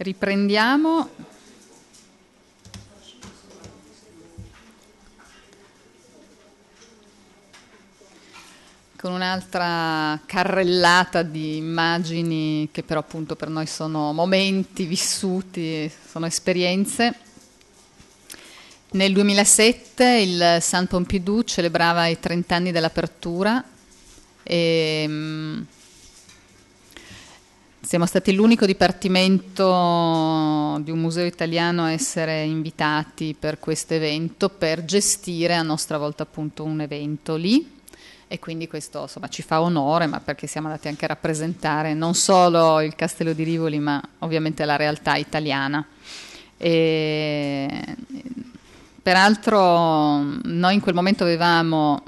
Riprendiamo. con un'altra carrellata di immagini che però appunto per noi sono momenti vissuti, sono esperienze. Nel 2007 il San Pompidou celebrava i 30 anni dell'apertura e mm, siamo stati l'unico dipartimento di un museo italiano a essere invitati per questo evento per gestire a nostra volta appunto un evento lì e quindi questo insomma, ci fa onore, ma perché siamo andati anche a rappresentare non solo il Castello di Rivoli, ma ovviamente la realtà italiana. E, peraltro noi in quel momento avevamo,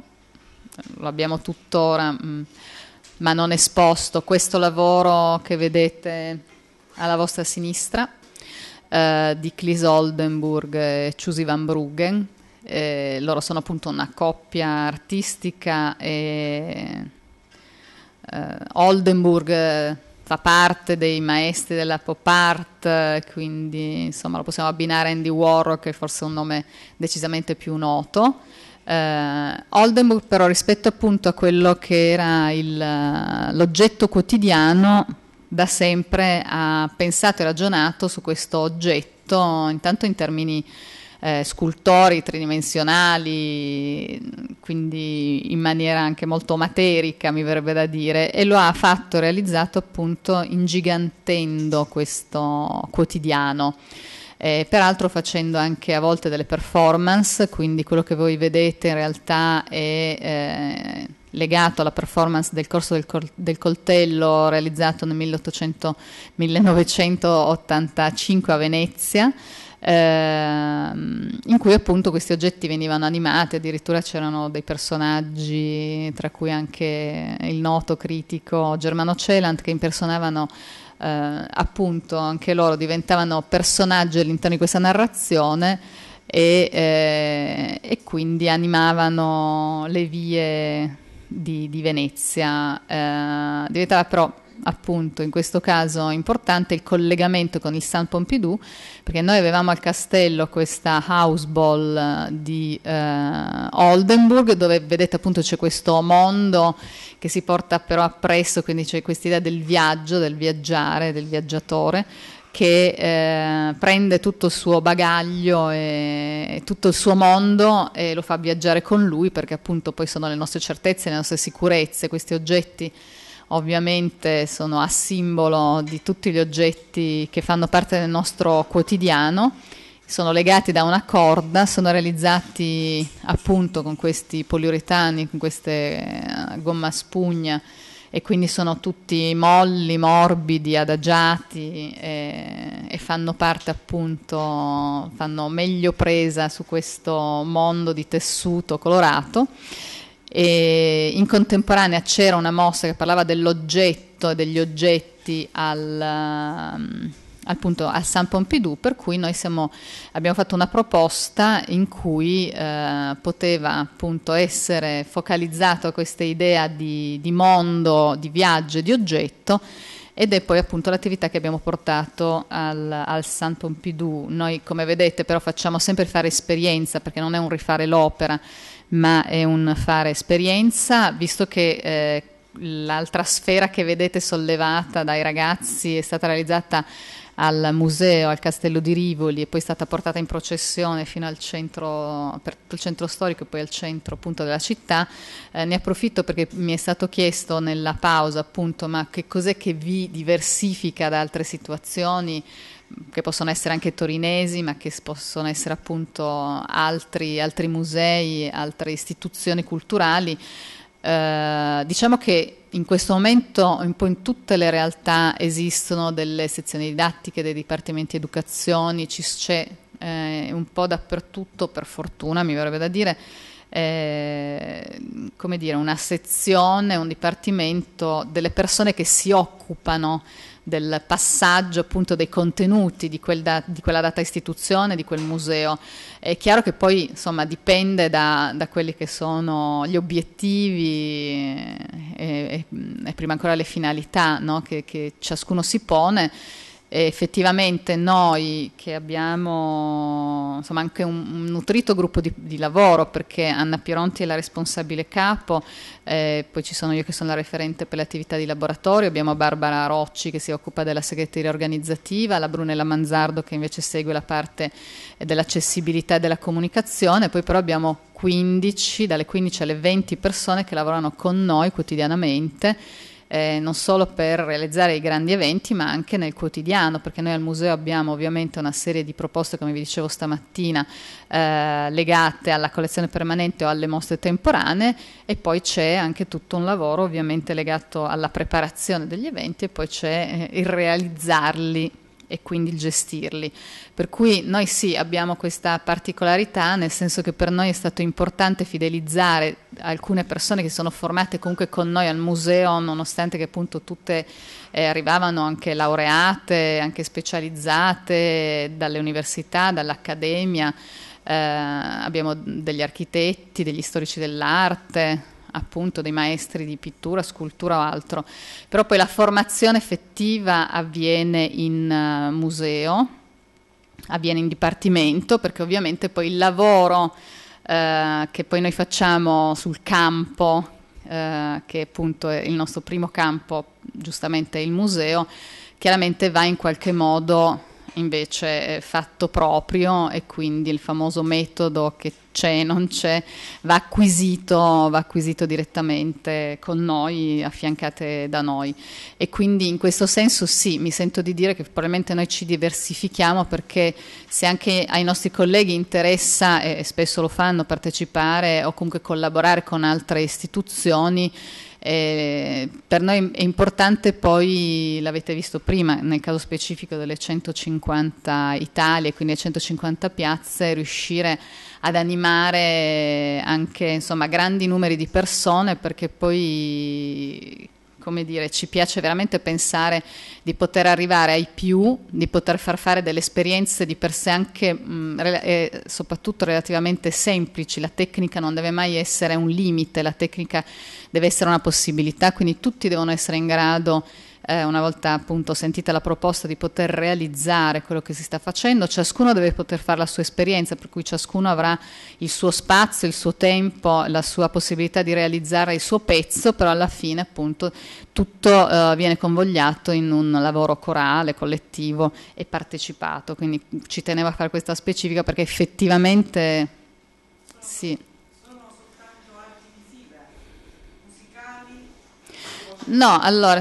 lo abbiamo tuttora, mh, mm, ma non esposto. Questo lavoro che vedete alla vostra sinistra eh, di Clis Oldenburg e Chiusi van Bruggen, eh, loro sono appunto una coppia artistica e eh, Oldenburg fa parte dei maestri della pop art, quindi insomma lo possiamo abbinare a Andy Warhol che è forse un nome decisamente più noto. Uh, Oldenburg però rispetto appunto a quello che era eh, l'oggetto quotidiano da sempre ha pensato e ragionato su questo oggetto intanto in termini eh, scultori tridimensionali quindi in maniera anche molto materica mi verrebbe da dire e lo ha fatto realizzato appunto ingigantendo questo quotidiano eh, peraltro facendo anche a volte delle performance, quindi quello che voi vedete in realtà è... Eh, legato alla performance del corso del, col- del coltello realizzato nel 1800- 1985 a Venezia, ehm, in cui appunto questi oggetti venivano animati, addirittura c'erano dei personaggi, tra cui anche il noto critico Germano Celant, che impersonavano eh, appunto anche loro diventavano personaggi all'interno di questa narrazione e, eh, e, quindi animavano le vie di, di Venezia. Eh, diventava però appunto in questo caso importante il collegamento con il San Pompidou, perché noi avevamo al castello questa house ball eh, di eh, Oldenburg, dove vedete appunto c'è questo mondo che si porta però appresso, quindi c'è questa idea del viaggio, del viaggiare, del viaggiatore che eh, prende tutto il suo bagaglio e, e tutto il suo mondo e lo fa viaggiare con lui perché appunto poi sono le nostre certezze, le nostre sicurezze, questi oggetti ovviamente sono a simbolo di tutti gli oggetti che fanno parte del nostro quotidiano, sono legati da una corda, sono realizzati appunto con questi poliuretani, con queste eh, gomma spugna e quindi sono tutti molli, morbidi, adagiati e, e fanno parte appunto, fanno meglio presa su questo mondo di tessuto colorato. E in contemporanea c'era una mossa che parlava dell'oggetto e degli oggetti al, um, al, punto, al San Pompidou, per cui noi siamo, abbiamo fatto una proposta in cui eh, poteva appunto essere focalizzato questa idea di, di mondo, di viaggio e di oggetto ed è poi appunto l'attività che abbiamo portato al, al San Pompidou. Noi come vedete però facciamo sempre fare esperienza perché non è un rifare l'opera, ma è un fare esperienza, visto che eh, l'altra sfera che vedete sollevata dai ragazzi è stata realizzata al museo, al castello di Rivoli e poi è stata portata in processione fino al centro, per tutto il centro storico e poi al centro appunto della città, eh, ne approfitto perché mi è stato chiesto nella pausa appunto ma che cos'è che vi diversifica da altre situazioni che possono essere anche torinesi, ma che possono essere appunto altri, altri musei, altre istituzioni culturali. Eh, diciamo che in questo momento un po' in tutte le realtà esistono delle sezioni didattiche, dei dipartimenti educazioni, c'è eh, un po' dappertutto, per fortuna mi verrebbe da dire, eh, come dire, una sezione, un dipartimento delle persone che si occupano del passaggio appunto dei contenuti di, quel da, di, quella data istituzione, di quel museo. È chiaro che poi insomma dipende da, da quelli che sono gli obiettivi e, e, e prima ancora le finalità no? che, che ciascuno si pone. E effettivamente noi che abbiamo insomma, anche un, un, nutrito gruppo di, di, lavoro perché Anna Pieronti è la responsabile capo, eh, poi ci sono io che sono la referente per le attività di laboratorio, abbiamo Barbara Rocci che si occupa della segreteria organizzativa, la Brunella Manzardo che invece segue la parte dell'accessibilità e della comunicazione, poi però abbiamo 15, dalle 15 alle 20 persone che lavorano con noi quotidianamente eh, non solo per realizzare i grandi eventi, ma anche nel quotidiano, perché noi al museo abbiamo ovviamente una serie di proposte, come vi dicevo stamattina, eh, legate alla collezione permanente o alle mostre temporanee e poi c'è anche tutto un lavoro ovviamente legato alla preparazione degli eventi e poi c'è eh, il realizzarli e quindi il gestirli. Per cui noi sì abbiamo questa particolarità, nel senso che per noi è stato importante fidelizzare alcune persone che sono formate comunque con noi al museo, nonostante che appunto tutte eh, arrivavano anche laureate, anche specializzate dalle università, dall'accademia. Eh, abbiamo degli architetti, degli storici dell'arte, appunto dei maestri di pittura, scultura o altro, però poi la formazione effettiva avviene in uh, museo, avviene in dipartimento, perché ovviamente poi il lavoro eh, che poi noi facciamo sul campo, eh, che appunto è il nostro primo campo, giustamente il museo, chiaramente va in qualche modo invece fatto proprio e quindi il famoso metodo che c'è, non c'è, va acquisito, va acquisito direttamente con noi, affiancate da noi. E quindi in questo senso sì, mi sento di dire che probabilmente noi ci diversifichiamo perché se anche ai nostri colleghi interessa, e spesso lo fanno, partecipare o comunque collaborare con altre istituzioni, eh, per noi è importante poi, l'avete visto prima, nel caso specifico delle 150 Italie, quindi le 150 piazze, riuscire ad animare anche insomma, grandi numeri di persone perché poi come dire, ci piace veramente pensare di poter arrivare ai più, di poter far fare delle esperienze di per sé anche mh, mm, eh, e soprattutto relativamente semplici. La tecnica non deve mai essere un limite, la tecnica deve essere una possibilità, quindi tutti devono essere in grado di eh, una volta appunto sentita la proposta di poter realizzare quello che si sta facendo, ciascuno deve poter fare la sua esperienza, per cui ciascuno avrà il suo spazio, il suo tempo, la sua possibilità di realizzare il suo pezzo, però alla fine appunto tutto eh, viene convogliato in un lavoro corale, collettivo e partecipato, quindi ci tenevo a fare questa specifica perché effettivamente sì. No, allora,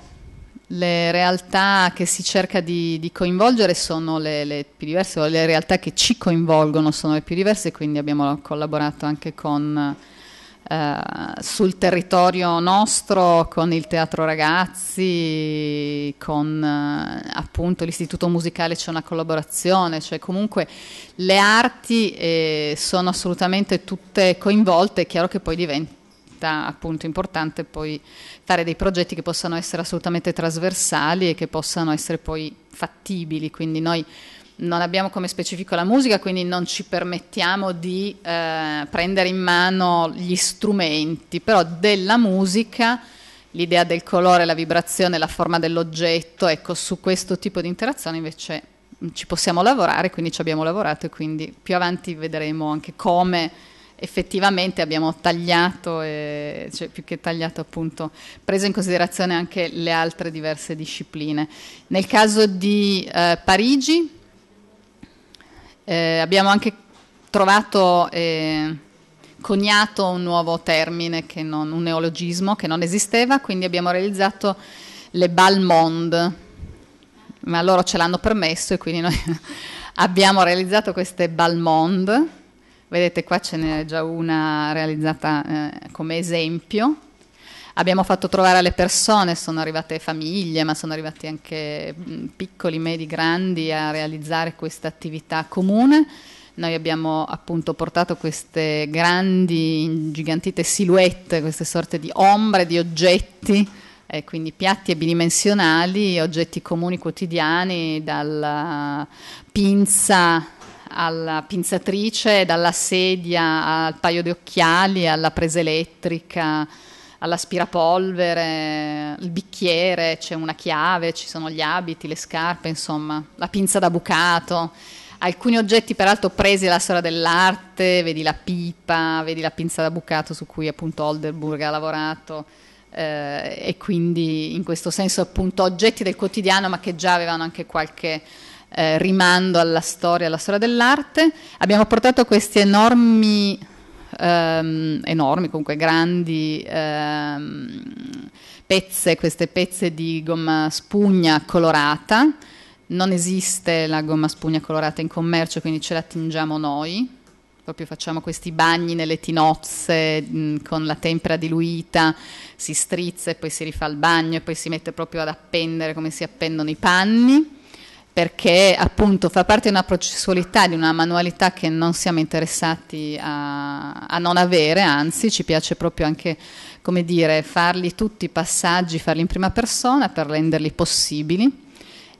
Le realtà che si cerca di, di coinvolgere sono le, le, più diverse, o le realtà che ci coinvolgono sono le più diverse, quindi abbiamo collaborato anche con, eh, sul territorio nostro con il Teatro Ragazzi, con eh, appunto l'Istituto Musicale c'è una collaborazione, cioè comunque le arti eh, sono assolutamente tutte coinvolte, è chiaro che poi diventa diventa appunto importante poi fare dei progetti che possano essere assolutamente trasversali e che possano essere poi fattibili, quindi noi non abbiamo come specifico la musica, quindi non ci permettiamo di eh, prendere in mano gli strumenti, però della musica, l'idea del colore, la vibrazione, la forma dell'oggetto, ecco, su questo tipo di interazione invece ci possiamo lavorare, quindi ci abbiamo lavorato e quindi più avanti vedremo anche come effettivamente abbiamo tagliato, e, cioè più che tagliato appunto, preso in considerazione anche le altre diverse discipline. Nel caso di eh, Parigi eh, abbiamo anche trovato, eh, coniato un nuovo termine, non, un neologismo che non esisteva, quindi abbiamo realizzato le Balmond, ma loro ce l'hanno permesso e quindi noi abbiamo realizzato queste Balmond Vedete qua ce n'è già una realizzata eh, come esempio. Abbiamo fatto trovare alle persone, sono arrivate famiglie, ma sono arrivati anche mh, mm, piccoli, medi, grandi a realizzare questa attività comune. Noi abbiamo appunto portato queste grandi, ingigantite silhouette, queste sorte di ombre, di oggetti, eh, quindi piatti e bidimensionali, oggetti comuni quotidiani, dalla pinza alla pinzatrice, dalla sedia al paio di occhiali, alla presa elettrica, all'aspirapolvere, il bicchiere, c'è una chiave, ci sono gli abiti, le scarpe, insomma, la pinza da bucato. Alcuni oggetti peraltro presi dalla storia dell'arte, vedi la pipa, vedi la pinza da bucato su cui appunto Oldenburg ha lavorato. Eh, e quindi in questo senso appunto oggetti del quotidiano ma che già avevano anche qualche eh, rimando alla storia, alla storia dell'arte, abbiamo portato questi enormi, ehm, enormi comunque grandi ehm, pezze, queste pezze di gomma spugna colorata. Non esiste la gomma spugna colorata in commercio, quindi ce la tingiamo noi, proprio facciamo questi bagni nelle tinozze mh, mm, con la tempera diluita, si strizza e poi si rifà il bagno e poi si mette proprio ad appendere come si appendono i panni perché appunto fa parte di una processualità, di una manualità che non siamo interessati a, a non avere, anzi ci piace proprio anche, come dire, farli tutti i passaggi, farli in prima persona per renderli possibili.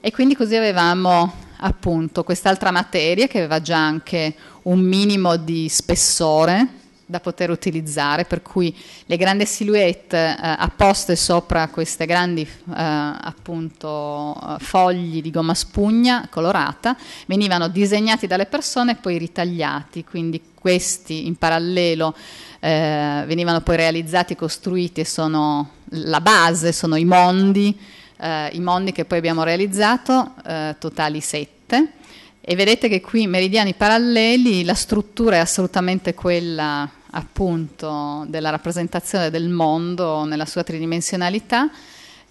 E quindi così avevamo appunto quest'altra materia che aveva già anche un minimo di spessore, da poter utilizzare, per cui le grandi silhouette eh, apposte sopra queste grandi eh, appunto, eh, fogli di gomma spugna colorata venivano disegnati dalle persone e poi ritagliati, quindi questi in parallelo eh, venivano poi realizzati, costruiti e sono la base, sono i mondi, eh, i mondi che poi abbiamo realizzato, eh, totali sette. E vedete che qui meridiani paralleli la struttura è assolutamente quella appunto della rappresentazione del mondo nella sua tridimensionalità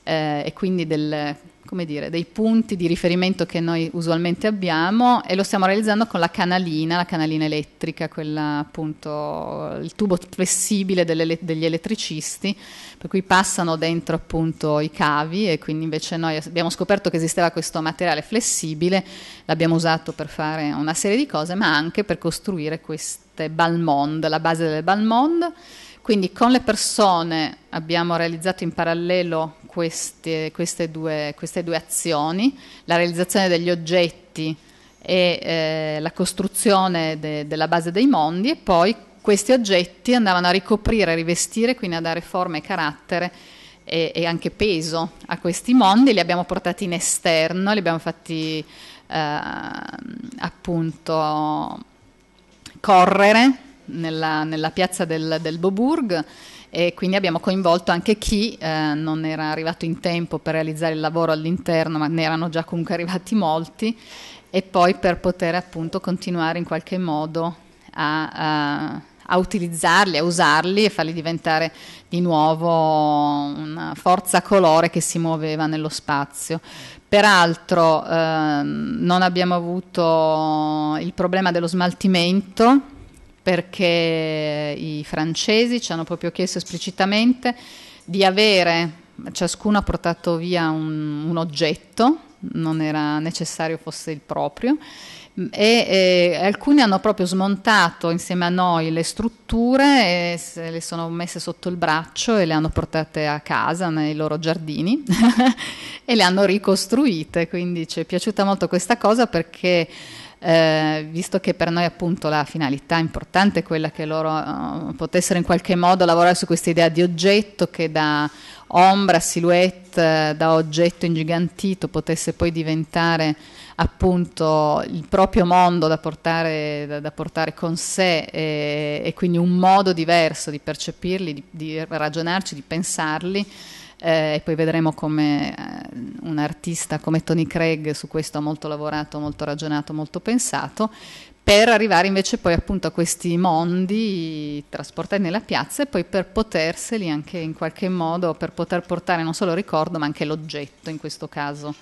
eh, e quindi del, dire, dei punti di riferimento che noi usualmente abbiamo e lo stiamo realizzando con la canalina, la canalina elettrica, quella, appunto, il tubo flessibile delle, degli elettricisti, per cui passano dentro appunto i cavi e quindi invece noi abbiamo scoperto che esisteva questo materiale flessibile, l'abbiamo usato per fare una serie di cose, ma anche per costruire questi queste Balmond, la base delle Balmond. Quindi con le persone abbiamo realizzato in parallelo queste, queste, due, queste due, azioni, la realizzazione degli oggetti e eh, la costruzione de, della base dei mondi e poi questi oggetti andavano a ricoprire, a rivestire, quindi a dare forma e carattere e, e, anche peso a questi mondi, li abbiamo portati in esterno, li abbiamo fatti eh, appunto correre nella, nella piazza del, del Boburg e quindi abbiamo coinvolto anche chi eh, non era arrivato in tempo per realizzare il lavoro all'interno, ma ne erano già comunque arrivati molti, e poi per poter appunto continuare in qualche modo a, a, a utilizzarli, a usarli e farli diventare di nuovo una forza colore che si muoveva nello spazio. Peraltro ehm, non abbiamo avuto il problema dello smaltimento perché i francesi ci hanno proprio chiesto esplicitamente di avere, ciascuno ha portato via un, un oggetto, non era necessario fosse il proprio, Mm, e eh, alcuni hanno proprio smontato insieme a noi le strutture, se le sono messe sotto il braccio e le hanno portate a casa nei loro giardini e le hanno ricostruite, quindi ci è piaciuta molto questa cosa perché... Eh, visto che per noi appunto la finalità importante è quella che loro eh, potessero in qualche modo lavorare su questa idea di oggetto che da ombra, silhouette, eh, da oggetto ingigantito potesse poi diventare appunto il proprio mondo da portare, da, da portare con sé e, e, quindi un modo diverso di percepirli, di, di ragionarci, di pensarli. Eh, e poi vedremo come eh, un artista come Tony Craig su questo ha molto lavorato, molto ragionato, molto pensato, per arrivare invece poi appunto a questi mondi trasportati nella piazza e poi per poterseli anche in qualche modo, per poter portare non solo il ricordo ma anche l'oggetto in questo caso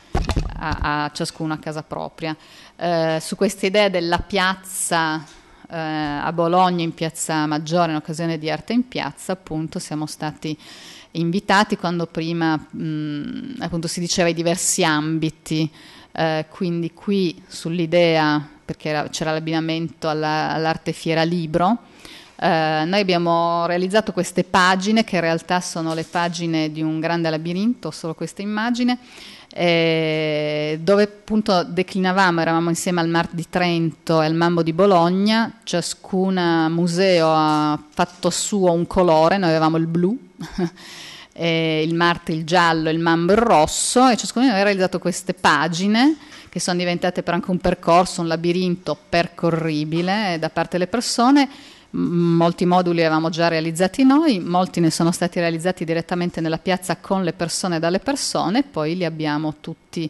a, ciascuno a casa propria. Eh, su questa idea della piazza eh, a Bologna, in piazza Maggiore, in occasione di Arte in Piazza, appunto siamo stati invitati quando prima mh, mm, appunto si diceva i diversi ambiti, eh, quindi qui sull'idea, perché era, c'era l'abbinamento alla, all'arte fiera libro, eh, noi abbiamo realizzato queste pagine che in realtà sono le pagine di un grande labirinto, solo questa immagine, eh, dove appunto declinavamo, eravamo insieme al Mar di Trento e al Mambo di Bologna, ciascun museo ha fatto suo un colore, noi avevamo il blu. Eh, il Marte il giallo, il Mambo il rosso e ciascuno di noi ha realizzato queste pagine che sono diventate però anche un percorso, un labirinto percorribile eh, da parte delle persone molti moduli avevamo già realizzati noi, molti ne sono stati realizzati direttamente nella piazza con le persone dalle persone, poi li abbiamo tutti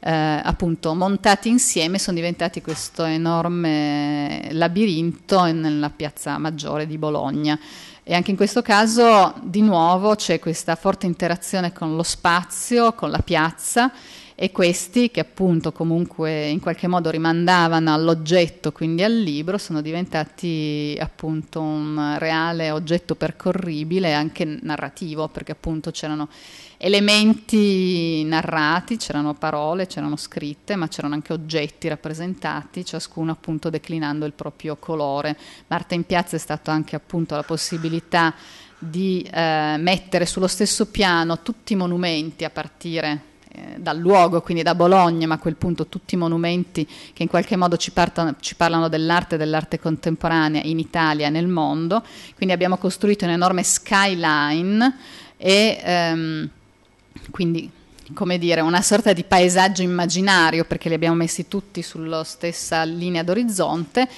eh, appunto montati insieme, sono diventati questo enorme labirinto nella piazza maggiore di Bologna. E anche in questo caso di nuovo c'è questa forte interazione con lo spazio, con la piazza e questi che appunto comunque in qualche modo rimandavano all'oggetto, quindi al libro, sono diventati appunto un reale oggetto percorribile anche narrativo, perché appunto c'erano elementi narrati, c'erano parole, c'erano scritte, ma c'erano anche oggetti rappresentati, ciascuno appunto declinando il proprio colore. Marta in piazza è stata anche appunto la possibilità di eh, mettere sullo stesso piano tutti i monumenti a partire eh, dal luogo, quindi da Bologna, ma a quel punto tutti i monumenti che in qualche modo ci, partono, ci parlano dell'arte, e dell'arte contemporanea in Italia e nel mondo. Quindi abbiamo costruito un'enorme skyline e ehm, quindi come dire, una sorta di paesaggio immaginario perché li abbiamo messi tutti sulla stessa linea d'orizzonte.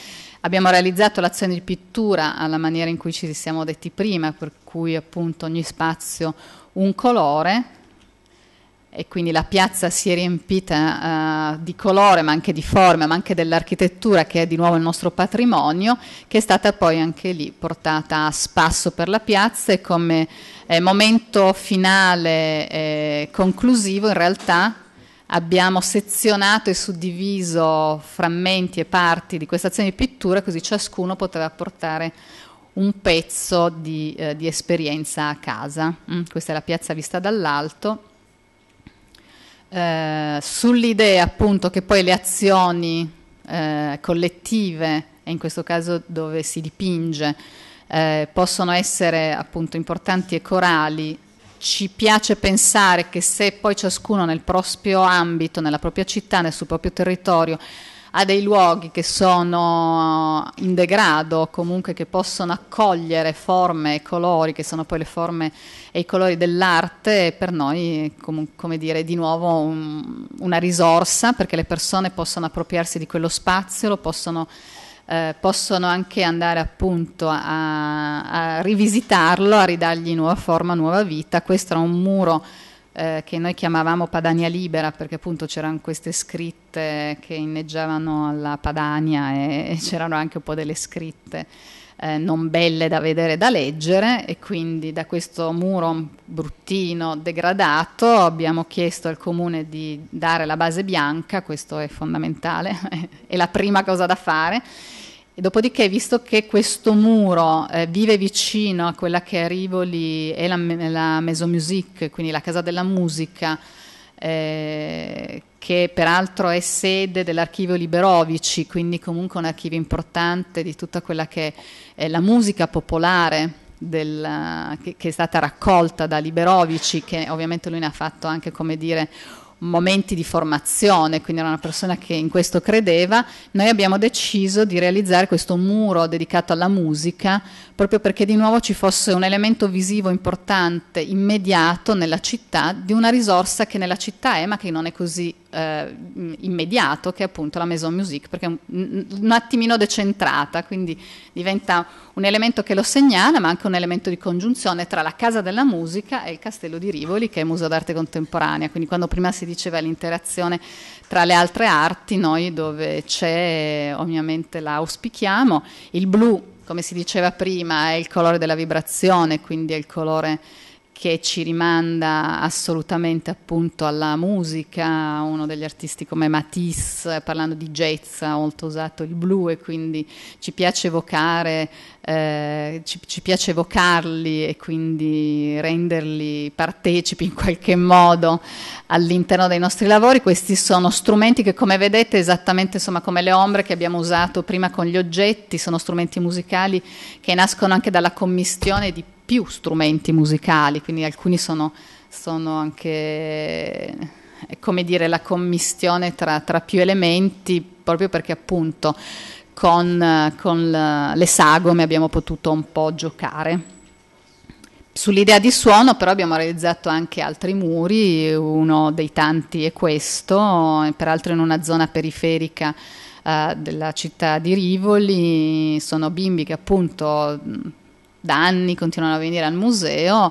Abbiamo realizzato l'azione di pittura alla maniera in cui ci siamo detti prima, per cui appunto ogni spazio un colore, e quindi la piazza si è riempita uh, di colore, ma anche di forme, ma anche dell'architettura che è di nuovo il nostro patrimonio, che è stata poi anche lì portata a spasso per la piazza e come eh, momento finale eh, conclusivo in realtà abbiamo sezionato e suddiviso frammenti e parti di questa azione di pittura così ciascuno poteva portare un pezzo di, eh, di esperienza a casa. Mm, questa è la piazza vista dall'alto eh, sull'idea appunto che poi le azioni eh, collettive, e in questo caso dove si dipinge, eh, possono essere appunto importanti e corali, ci piace pensare che se poi ciascuno nel proprio ambito, nella propria città, nel suo proprio territorio a dei luoghi che sono in degrado, comunque che possono accogliere forme e colori, che sono poi le forme e i colori dell'arte, per noi com- come dire di nuovo un, una risorsa perché le persone possono appropriarsi di quello spazio, lo possono... Eh, possono anche andare appunto a, a rivisitarlo, a ridargli nuova forma, nuova vita. Questo era un muro eh, che noi chiamavamo Padania Libera perché appunto c'erano queste scritte che inneggiavano alla Padania e, e c'erano anche un po' delle scritte eh, non belle da vedere e da leggere e quindi da questo muro bruttino, degradato, abbiamo chiesto al comune di dare la base bianca, questo è fondamentale, è la prima cosa da fare dopodiché, visto che questo muro eh, vive vicino a quella che è Rivoli e la, la Maison Musique, quindi la Casa della Musica, eh, che peraltro è sede dell'archivio Liberovici, quindi comunque un archivio importante di tutta quella che è la musica popolare del, che, che, è stata raccolta da Liberovici, che ovviamente lui ne ha fatto anche, come dire, momenti di formazione, quindi era una persona che in questo credeva, noi abbiamo deciso di realizzare questo muro dedicato alla musica proprio perché di nuovo ci fosse un elemento visivo importante, immediato nella città, di una risorsa che nella città è ma che non è così eh, immediato, che è appunto la Maison Musique, perché è un, un attimino decentrata, quindi diventa un elemento che lo segnala, ma anche un elemento di congiunzione tra la Casa della Musica e il Castello di Rivoli, che è Museo d'Arte Contemporanea. Quindi quando prima si diceva l'interazione tra le altre arti, noi dove c'è ovviamente la auspichiamo, il blu, come si diceva prima, è il colore della vibrazione, quindi è il colore che ci rimanda assolutamente appunto alla musica, uno degli artisti come Matisse, parlando di jazz, ha molto usato il blu e quindi ci piace evocare eh, ci, ci, piace evocarli e quindi renderli partecipi in qualche modo all'interno dei nostri lavori. Questi sono strumenti che come vedete esattamente insomma, come le ombre che abbiamo usato prima con gli oggetti, sono strumenti musicali che nascono anche dalla commistione di più strumenti musicali, quindi alcuni sono, sono anche come dire la commistione tra, tra più elementi proprio perché appunto con, eh, con le sagome abbiamo potuto un po' giocare. Sull'idea di suono però abbiamo realizzato anche altri muri, uno dei tanti è questo, peraltro in una zona periferica eh, della città di Rivoli, sono bimbi che appunto da anni continuano a venire al museo,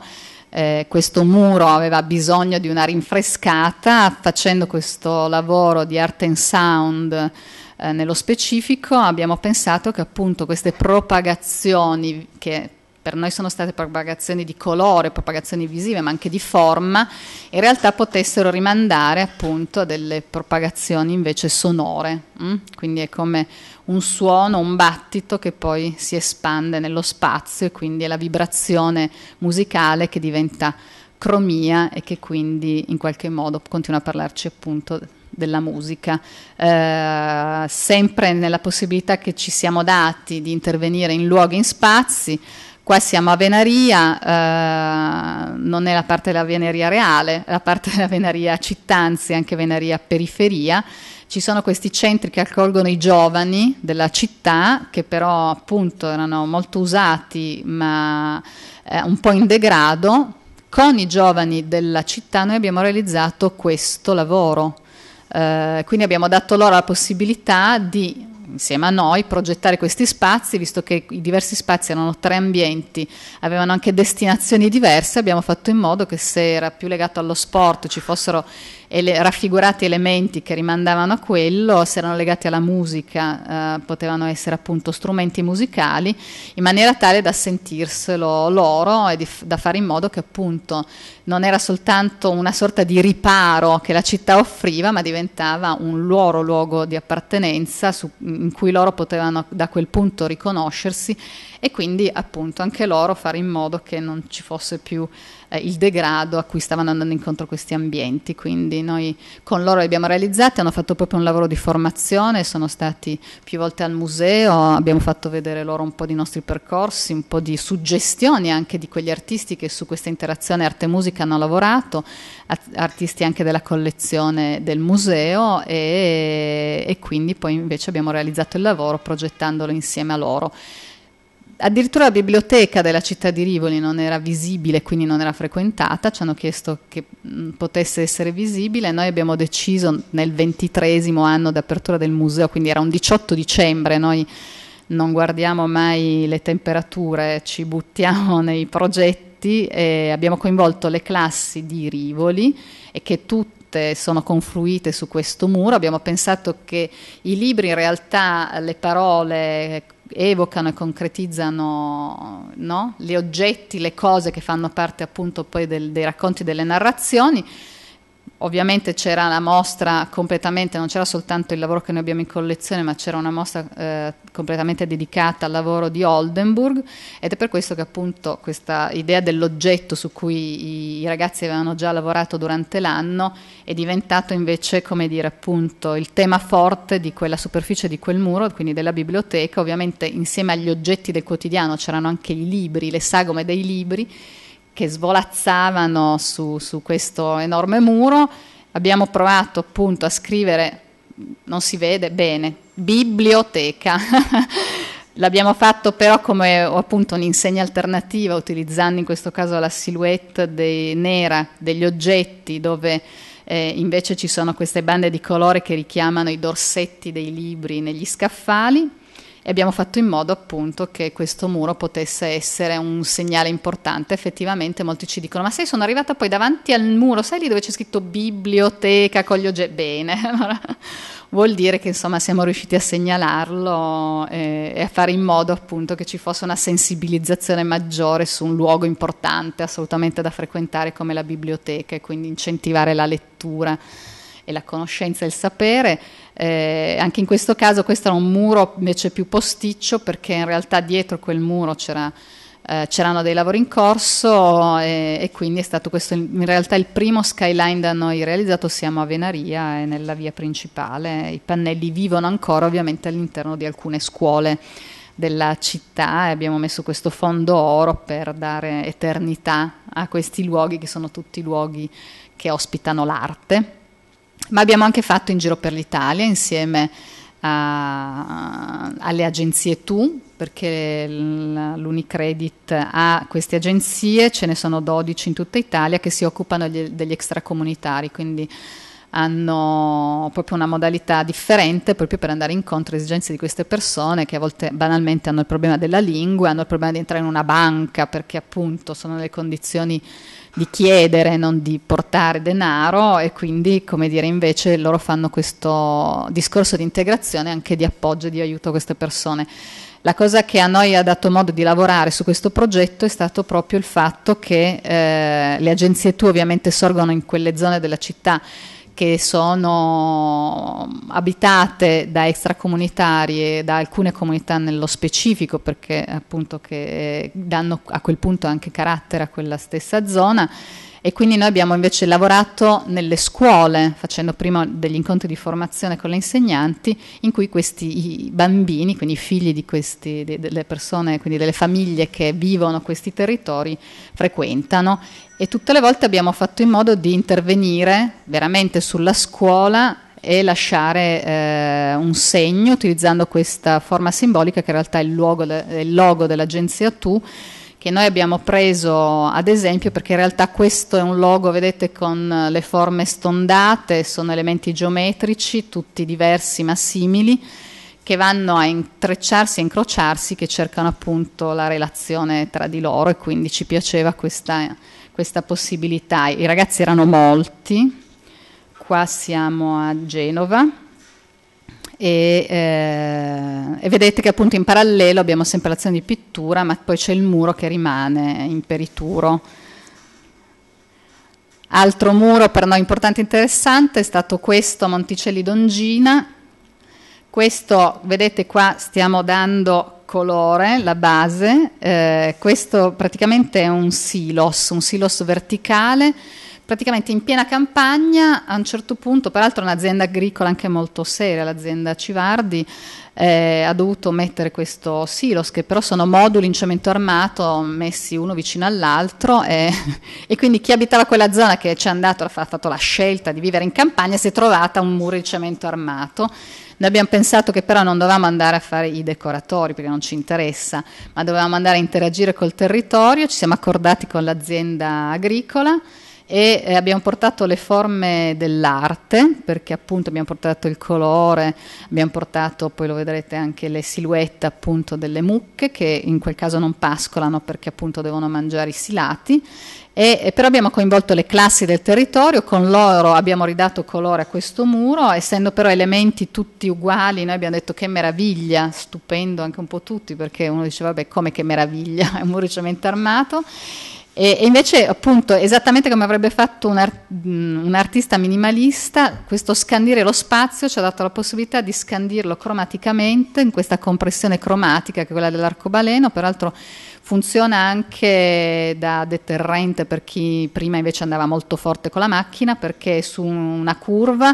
eh, questo muro aveva bisogno di una rinfrescata, facendo questo lavoro di art and sound eh, nello specifico abbiamo pensato che appunto queste propagazioni che per noi sono state propagazioni di colore, propagazioni visive, ma anche di forma, in realtà potessero rimandare appunto a delle propagazioni invece sonore. Mh? Mm? Quindi è come un suono, un battito che poi si espande nello spazio e quindi è la vibrazione musicale che diventa cromia e che quindi in qualche modo continua a parlarci appunto della musica, eh, sempre nella possibilità che ci siamo dati di intervenire in luoghi, in spazi. Qua siamo a Venaria, eh, non è la parte della Venaria reale, è la parte della Venaria Cittanzi, anche Venaria periferia. Ci sono questi centri che accolgono i giovani della città, che però appunto erano molto usati ma eh, un po' in degrado, con i giovani della città noi abbiamo realizzato questo lavoro eh, quindi abbiamo dato loro la possibilità di insieme a noi progettare questi spazi, visto che i diversi spazi erano tre ambienti, avevano anche destinazioni diverse, abbiamo fatto in modo che se era più legato allo sport ci fossero ele- raffigurati elementi che rimandavano a quello, se erano legati alla musica eh, potevano essere appunto strumenti musicali, in maniera tale da sentirselo loro e f- da fare in modo che appunto non era soltanto una sorta di riparo che la città offriva, ma diventava un loro luogo di appartenenza su, in cui loro potevano da quel punto riconoscersi e quindi appunto anche loro fare in modo che non ci fosse più eh, il degrado a cui stavano andando incontro questi ambienti. Quindi noi con loro li abbiamo realizzati, hanno fatto proprio un lavoro di formazione, sono stati più volte al museo, abbiamo fatto vedere loro un po' di nostri percorsi, un po' di suggestioni anche di quegli artisti che su questa interazione arte-musica musica hanno lavorato, artisti anche della collezione del museo e, e quindi poi invece abbiamo realizzato il lavoro progettandolo insieme a loro. Addirittura la biblioteca della città di Rivoli non era visibile, quindi non era frequentata, ci hanno chiesto che mm, potesse essere visibile, noi abbiamo deciso nel ventitresimo anno d'apertura del museo, quindi era un 18 dicembre, noi non guardiamo mai le temperature, ci buttiamo nei progetti progetti eh, abbiamo coinvolto le classi di Rivoli e che tutte sono confluite su questo muro, abbiamo pensato che i libri in realtà le parole evocano e concretizzano no? gli oggetti, le cose che fanno parte appunto poi del, dei racconti, delle narrazioni Ovviamente c'era la mostra completamente, non c'era soltanto il lavoro che noi abbiamo in collezione, ma c'era una mostra eh, completamente dedicata al lavoro di Oldenburg ed è per questo che appunto questa idea dell'oggetto su cui i ragazzi avevano già lavorato durante l'anno è diventato invece, come dire, appunto il tema forte di quella superficie di quel muro, quindi della biblioteca, ovviamente insieme agli oggetti del quotidiano c'erano anche i libri, le sagome dei libri che svolazzavano su, su questo enorme muro. Abbiamo provato appunto a scrivere, non si vede bene, biblioteca. L'abbiamo fatto però come appunto un'insegna alternativa, utilizzando in questo caso la silhouette dei, nera degli oggetti, dove eh, invece ci sono queste bande di colore che richiamano i dorsetti dei libri negli scaffali e abbiamo fatto in modo appunto che questo muro potesse essere un segnale importante. Effettivamente molti ci dicono, ma sai, sono arrivata poi davanti al muro, sai lì dove c'è scritto biblioteca con gli oggetti? Bene, vuol dire che insomma siamo riusciti a segnalarlo eh, e a fare in modo appunto che ci fosse una sensibilizzazione maggiore su un luogo importante assolutamente da frequentare come la biblioteca e quindi incentivare la lettura e la conoscenza e il sapere. Eh, anche in questo caso questo era un muro invece più posticcio perché in realtà dietro quel muro c'era eh, c'erano dei lavori in corso e, e, quindi è stato questo in realtà il primo skyline da noi realizzato, siamo a Venaria e nella via principale, i pannelli vivono ancora ovviamente all'interno di alcune scuole della città e abbiamo messo questo fondo oro per dare eternità a questi luoghi che sono tutti luoghi che ospitano l'arte ma abbiamo anche fatto in giro per l'Italia insieme a, alle agenzie Tu, perché l'Unicredit ha queste agenzie, ce ne sono 12 in tutta Italia che si occupano degli extracomunitari, quindi hanno proprio una modalità differente proprio per andare incontro alle esigenze di queste persone che a volte banalmente hanno il problema della lingua, hanno il problema di entrare in una banca perché appunto sono nelle condizioni di chiedere, non di portare denaro e quindi, come dire, invece loro fanno questo discorso di integrazione anche di appoggio e di aiuto a queste persone. La cosa che a noi ha dato modo di lavorare su questo progetto è stato proprio il fatto che eh, le agenzie TU ovviamente sorgono in quelle zone della città che sono abitate da extracomunitari e da alcune comunità nello specifico, perché appunto che eh, danno a quel punto anche carattere a quella stessa zona e quindi noi abbiamo invece lavorato nelle scuole, facendo prima degli incontri di formazione con le insegnanti, in cui questi bambini, quindi i figli di questi, delle persone, quindi delle famiglie che vivono questi territori, frequentano e tutte le volte abbiamo fatto in modo di intervenire veramente sulla scuola e lasciare eh, un segno utilizzando questa forma simbolica che in realtà è il, logo, de- il logo dell'agenzia Tu che noi abbiamo preso ad esempio perché in realtà questo è un logo, vedete, con le forme stondate, sono elementi geometrici, tutti diversi ma simili, che vanno a intrecciarsi, a incrociarsi, che cercano appunto la relazione tra di loro e quindi ci piaceva questa, questa possibilità. I ragazzi erano molti, qua siamo a Genova e, eh, e, vedete che appunto in parallelo abbiamo sempre l'azione di pittura ma poi c'è il muro che rimane in perituro. Altro muro per noi importante e interessante è stato questo Monticelli d'Ongina. Questo, vedete qua, stiamo dando colore, la base, eh, questo praticamente è un silos, un silos verticale praticamente in piena campagna, a un certo punto, peraltro un'azienda agricola anche molto seria, l'azienda Civardi, eh, ha dovuto mettere questo silos, che però sono moduli in cemento armato messi uno vicino all'altro e, eh, e quindi chi abitava quella zona che ci è andato, ha fatto la scelta di vivere in campagna, si è trovata un muro in cemento armato. Noi abbiamo pensato che però non dovevamo andare a fare i decoratori perché non ci interessa, ma dovevamo andare a interagire col territorio, ci siamo accordati con l'azienda agricola e eh, abbiamo portato le forme dell'arte, perché appunto abbiamo portato il colore, abbiamo portato, poi lo vedrete anche le silhouette appunto delle mucche che in quel caso non pascolano perché appunto devono mangiare i silati e, e però abbiamo coinvolto le classi del territorio, con loro abbiamo ridato colore a questo muro, essendo però elementi tutti uguali, noi abbiamo detto che meraviglia, stupendo anche un po' tutti perché uno diceva vabbè come che meraviglia, è un muro di cemento armato e, invece, appunto, esattamente come avrebbe fatto un, art- mm, un, artista minimalista, questo scandire lo spazio ci ha dato la possibilità di scandirlo cromaticamente in questa compressione cromatica che è quella dell'arcobaleno, peraltro Funziona anche da deterrente per chi prima invece andava molto forte con la macchina perché su una curva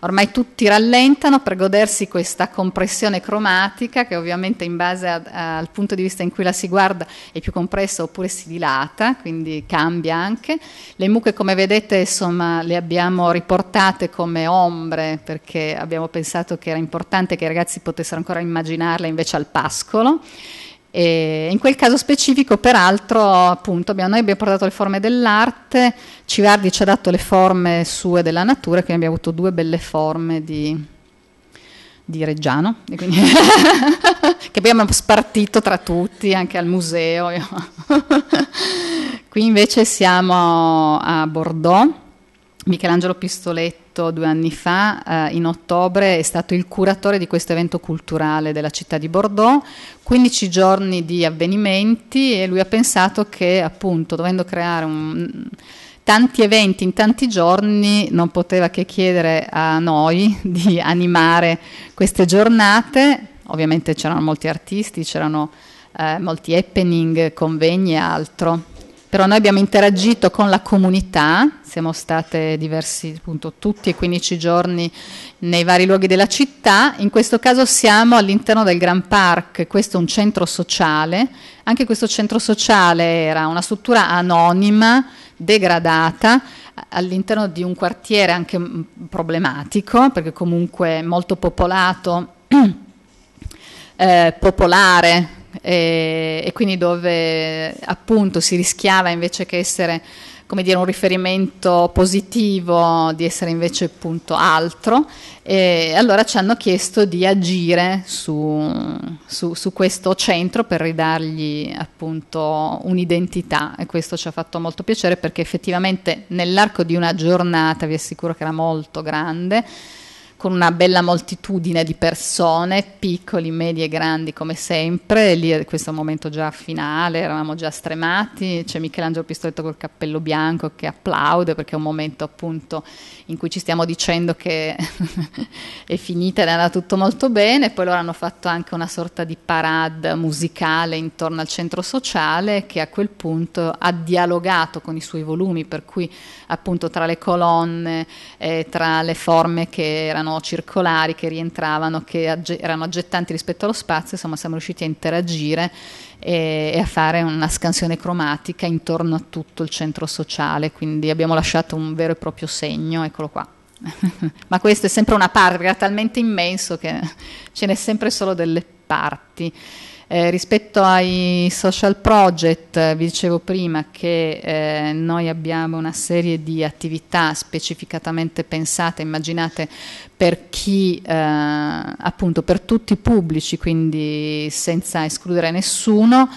ormai tutti rallentano per godersi questa compressione cromatica che ovviamente in base a, a, al punto di vista in cui la si guarda è più compressa oppure si dilata, quindi cambia anche. Le mucche come vedete insomma le abbiamo riportate come ombre perché abbiamo pensato che era importante che i ragazzi potessero ancora immaginarle invece al pascolo. E in quel caso specifico, peraltro, appunto, abbiamo, noi abbiamo portato le forme dell'arte, Civardi ci ha dato le forme sue della natura, quindi abbiamo avuto due belle forme di, di Reggiano, che abbiamo spartito tra tutti, anche al museo. Qui invece siamo a Bordeaux Michelangelo Pistoletto due anni fa, eh, in ottobre, è stato il curatore di questo evento culturale della città di Bordeaux, 15 giorni di avvenimenti e lui ha pensato che appunto dovendo creare un, tanti eventi in tanti giorni non poteva che chiedere a noi di animare queste giornate, ovviamente c'erano molti artisti, c'erano eh, molti happening, convegni e altro però noi abbiamo interagito con la comunità, siamo state diversi, appunto, tutti e 15 giorni nei vari luoghi della città, in questo caso siamo all'interno del Grand Park, questo è un centro sociale, anche questo centro sociale era una struttura anonima, degradata, all'interno di un quartiere anche mm, problematico, perché comunque molto popolato, eh, popolare, e, e quindi dove appunto si rischiava invece che essere come dire, un riferimento positivo, di essere invece appunto altro. E allora ci hanno chiesto di agire su, su, su questo centro per ridargli appunto un'identità e questo ci ha fatto molto piacere perché effettivamente nell'arco di una giornata, vi assicuro che era molto grande, con una bella moltitudine di persone, piccoli, medi e grandi come sempre, lì è questo momento già finale, eravamo già stremati, c'è Michelangelo Pistoletto col cappello bianco che applaude perché è un momento appunto in cui ci stiamo dicendo che è finita ed è andato tutto molto bene, poi loro hanno fatto anche una sorta di parade musicale intorno al centro sociale che a quel punto ha dialogato con i suoi volumi, per cui appunto tra le colonne, eh, tra le forme che erano erano circolari, che rientravano, che agge- erano aggettanti rispetto allo spazio, insomma siamo riusciti a interagire e, e, a fare una scansione cromatica intorno a tutto il centro sociale, quindi abbiamo lasciato un vero e proprio segno, eccolo qua. Ma questo è sempre una parte, è talmente immenso che ce n'è sempre solo delle parti. Eh, rispetto ai social project, eh, vi dicevo prima che eh, noi abbiamo una serie di attività specificatamente pensate, immaginate per chi, eh, appunto per tutti i pubblici, quindi senza escludere nessuno.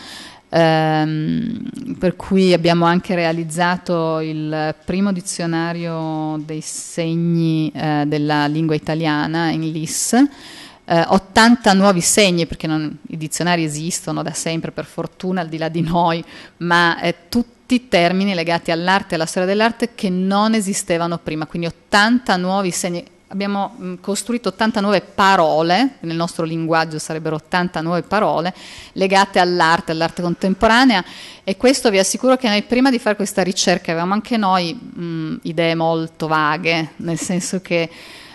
Ehm, per cui abbiamo anche realizzato il primo dizionario dei segni eh, della lingua italiana in LIS, eh, 80 nuovi segni, perché non, i dizionari esistono da sempre, per fortuna, al di là di noi, ma eh, tutti termini legati all'arte e alla storia dell'arte che non esistevano prima, quindi 80 nuovi segni. Abbiamo mm, costruito 80 nuove parole, nel nostro linguaggio sarebbero 80 nuove parole, legate all'arte, all'arte contemporanea e questo vi assicuro che noi prima di fare questa ricerca avevamo anche noi mh, mm, idee molto vaghe, nel senso che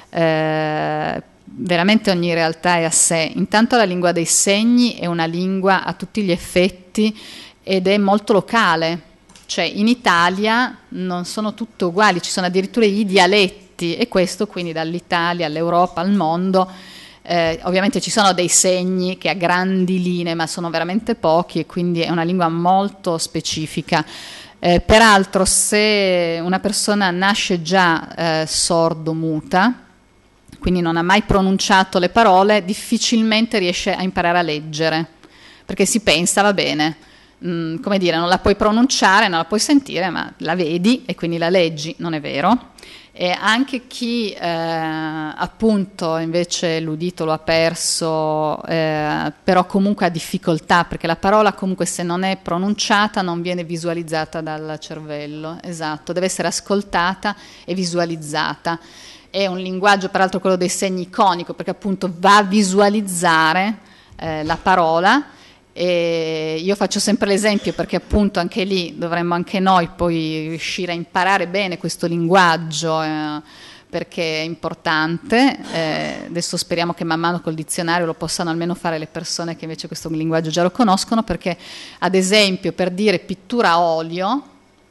eh, veramente ogni realtà è a sé. Intanto la lingua dei segni è una lingua a tutti gli effetti ed è molto locale. Cioè in Italia non sono tutte uguali, ci sono addirittura i dialetti e questo quindi dall'Italia all'Europa al mondo. Eh, ovviamente ci sono dei segni che a grandi linee, ma sono veramente pochi e quindi è una lingua molto specifica. Eh, peraltro se una persona nasce già eh, sordo-muta, quindi non ha mai pronunciato le parole, difficilmente riesce a imparare a leggere, perché si pensa, va bene, mh, mm, come dire, non la puoi pronunciare, non la puoi sentire, ma la vedi e quindi la leggi, non è vero. E anche chi eh, appunto invece l'udito lo ha perso, eh, però comunque ha difficoltà, perché la parola comunque se non è pronunciata non viene visualizzata dal cervello, esatto, deve essere ascoltata e visualizzata è un linguaggio, peraltro quello dei segni iconico, perché appunto va a visualizzare eh, la parola. E io faccio sempre l'esempio perché appunto anche lì dovremmo anche noi poi riuscire a imparare bene questo linguaggio. Eh, perché è importante. Eh, adesso speriamo che man mano col dizionario lo possano almeno fare le persone che invece questo linguaggio già lo conoscono, perché ad esempio per dire pittura a olio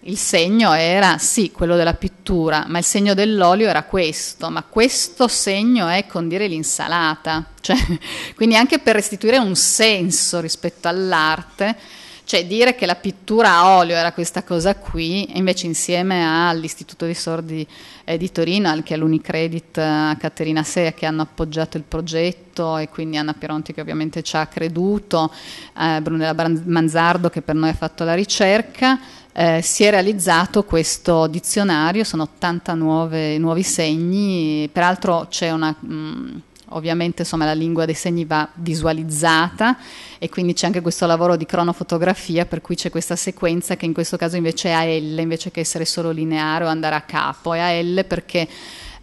il segno era sì quello della pittura, ma il segno dell'olio era questo, ma questo segno è condire l'insalata, cioè, quindi anche per restituire un senso rispetto all'arte, cioè dire che la pittura a olio era questa cosa qui, invece insieme all'Istituto dei Sordi eh, di Torino, anche all'Unicredit eh, a Caterina Sea che hanno appoggiato il progetto e quindi Anna Pironti che ovviamente ci ha creduto, eh, Brunella Manzardo che per noi ha fatto la ricerca, eh, si è realizzato questo dizionario, sono 80 nuovi segni, peraltro c'è una... Mh, mm, ovviamente insomma, la lingua dei segni va visualizzata e quindi c'è anche questo lavoro di cronofotografia per cui c'è questa sequenza che in questo caso invece è a L invece che essere solo lineare o andare a capo, è a L perché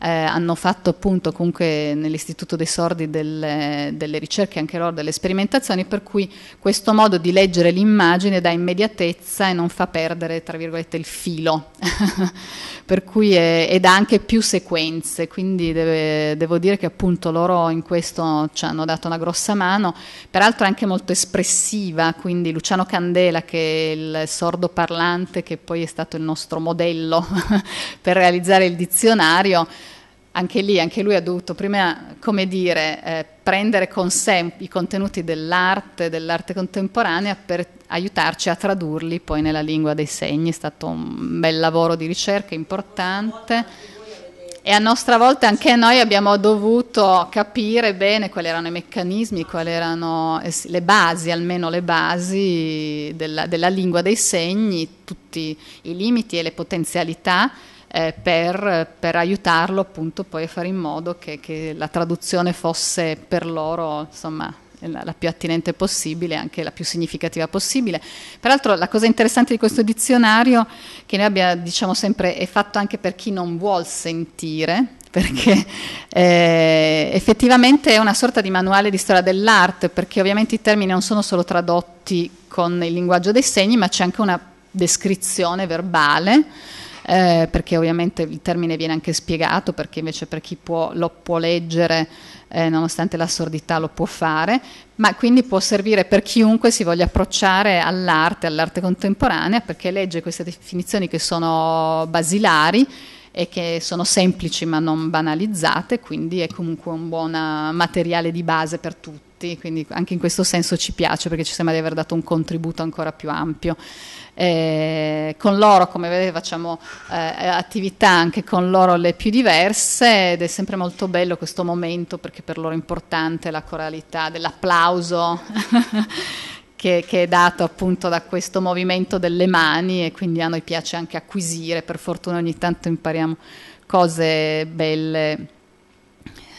eh, hanno fatto appunto comunque nell'Istituto dei Sordi delle, delle ricerche anche loro delle sperimentazioni per cui questo modo di leggere l'immagine dà immediatezza e non fa perdere tra virgolette il filo per cui è, ed ha anche più sequenze quindi deve, devo dire che appunto loro in questo ci hanno dato una grossa mano peraltro anche molto espressiva quindi Luciano Candela che è il sordo parlante che poi è stato il nostro modello per realizzare il dizionario anche lì, anche lui ha dovuto prima, come dire, eh, prendere con sé i contenuti dell'arte, dell'arte contemporanea per aiutarci a tradurli poi nella lingua dei segni. È stato un bel lavoro di ricerca importante. E a nostra volta anche noi abbiamo dovuto capire bene quali erano i meccanismi, quali erano le basi, almeno le basi della, della lingua dei segni, tutti i limiti e le potenzialità eh, per, per, aiutarlo appunto poi a fare in modo che, che la traduzione fosse per loro insomma la, la, più attinente possibile, anche la più significativa possibile. Peraltro la cosa interessante di questo dizionario, che noi abbia, diciamo sempre, è fatto anche per chi non vuol sentire, perché mm. eh, effettivamente è una sorta di manuale di storia dell'arte, perché ovviamente i termini non sono solo tradotti con il linguaggio dei segni, ma c'è anche una descrizione verbale eh, perché ovviamente il termine viene anche spiegato, perché invece per chi può, lo può leggere, eh, nonostante la sordità, lo può fare, ma quindi può servire per chiunque si voglia approcciare all'arte, all'arte contemporanea, perché legge queste definizioni che sono basilari e che sono semplici ma non banalizzate, quindi è comunque un buon eh, materiale di base per tutti, quindi anche in questo senso ci piace perché ci sembra di aver dato un contributo ancora più ampio eh, con loro, come vedete facciamo eh, attività anche con loro le più diverse ed è sempre molto bello questo momento perché per loro è importante la coralità dell'applauso che, che, è dato appunto da questo movimento delle mani e quindi a noi piace anche acquisire, per fortuna ogni tanto impariamo cose belle.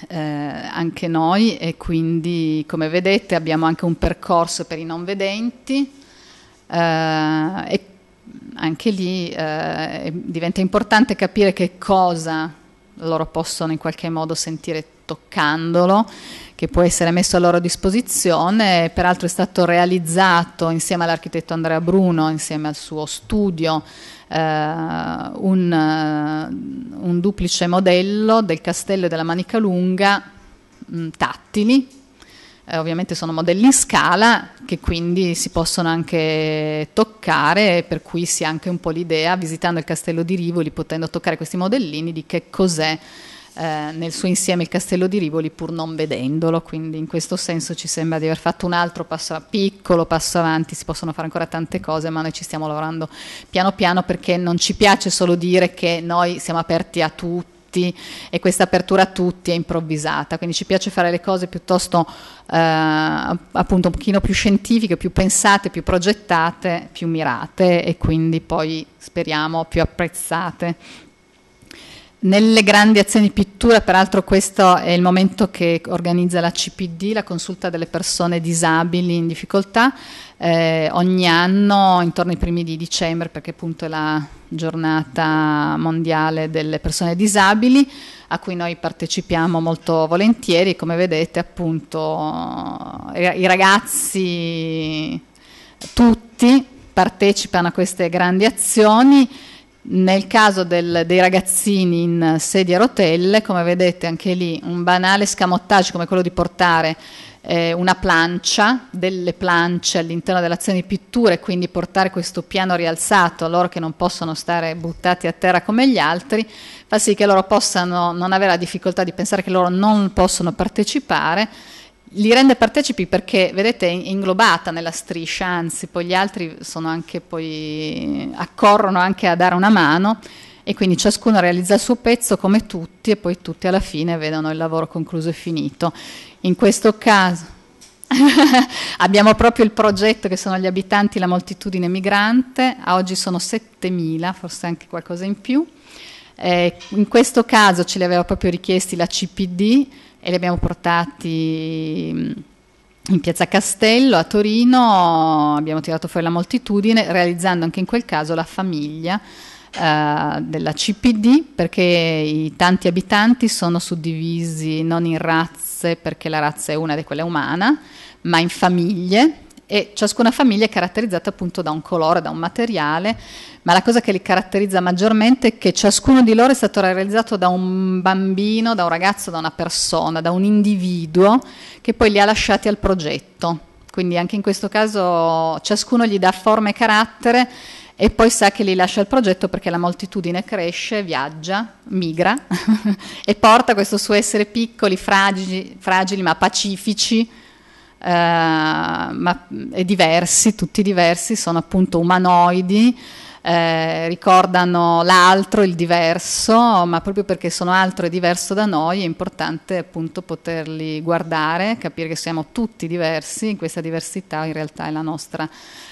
Eh, anche noi e quindi come vedete abbiamo anche un percorso per i non vedenti eh, e anche lì eh, diventa importante capire che cosa loro possono in qualche modo sentire toccandolo, che può essere messo a loro disposizione, peraltro è stato realizzato insieme all'architetto Andrea Bruno, insieme al suo studio, eh, un, eh, un, duplice modello del castello della Manica Lunga mh, mm, tattili, eh, ovviamente sono modelli in scala che quindi si possono anche toccare, per cui si ha anche un po' l'idea, visitando il castello di Rivoli, potendo toccare questi modellini, di che cos'è eh, nel suo insieme il castello di Rivoli pur non vedendolo, quindi in questo senso ci sembra di aver fatto un altro passo, piccolo passo avanti, si possono fare ancora tante cose, ma noi ci stiamo lavorando piano piano perché non ci piace solo dire che noi siamo aperti a tutto tutti e questa apertura a tutti è improvvisata, quindi ci piace fare le cose piuttosto eh, appunto un pochino più scientifiche, più pensate, più progettate, più mirate e quindi poi speriamo più apprezzate nelle grandi azioni di pittura, peraltro questo è il momento che organizza la CPD, la consulta delle persone disabili in difficoltà, eh, ogni anno intorno ai primi di dicembre, perché appunto è la giornata mondiale delle persone disabili, a cui noi partecipiamo molto volentieri, come vedete appunto eh, i ragazzi tutti partecipano a queste grandi azioni nel caso del, dei ragazzini in sedia a rotelle, come vedete anche lì, un banale scamottaggio come quello di portare eh, una plancia, delle plance all'interno dell'azione di pittura e quindi portare questo piano rialzato a loro che non possono stare buttati a terra come gli altri, fa sì che loro possano non avere la difficoltà di pensare che loro non possono partecipare li rende partecipi perché, vedete, è inglobata nella striscia, anzi poi gli altri sono anche poi, accorrono anche a dare una mano e quindi ciascuno realizza il suo pezzo come tutti e poi tutti alla fine vedono il lavoro concluso e finito. In questo caso abbiamo proprio il progetto che sono gli abitanti, la moltitudine migrante, a oggi sono 7.000, forse anche qualcosa in più. Eh, in questo caso ce li aveva proprio richiesti la CPD e li abbiamo portati mm, in Piazza Castello a Torino, abbiamo tirato fuori la moltitudine, realizzando anche in quel caso la famiglia eh, della CPD perché i tanti abitanti sono suddivisi non in razze perché la razza è una di quelle umana ma in famiglie e ciascuna famiglia è caratterizzata appunto da un colore, da un materiale ma la cosa che li caratterizza maggiormente è che ciascuno di loro è stato realizzato da un bambino, da un ragazzo, da una persona, da un individuo che poi li ha lasciati al progetto. Quindi anche in questo caso ciascuno gli dà forma e carattere e poi sa che li lascia al progetto perché la moltitudine cresce, viaggia, migra e porta questo suo essere piccoli, fragili, fragili ma pacifici Uh, ma, e diversi, tutti diversi, sono appunto umanoidi, eh, ricordano l'altro, il diverso, ma proprio perché sono altro e diverso da noi è importante appunto poterli guardare, capire che siamo tutti diversi, in questa diversità in realtà è la nostra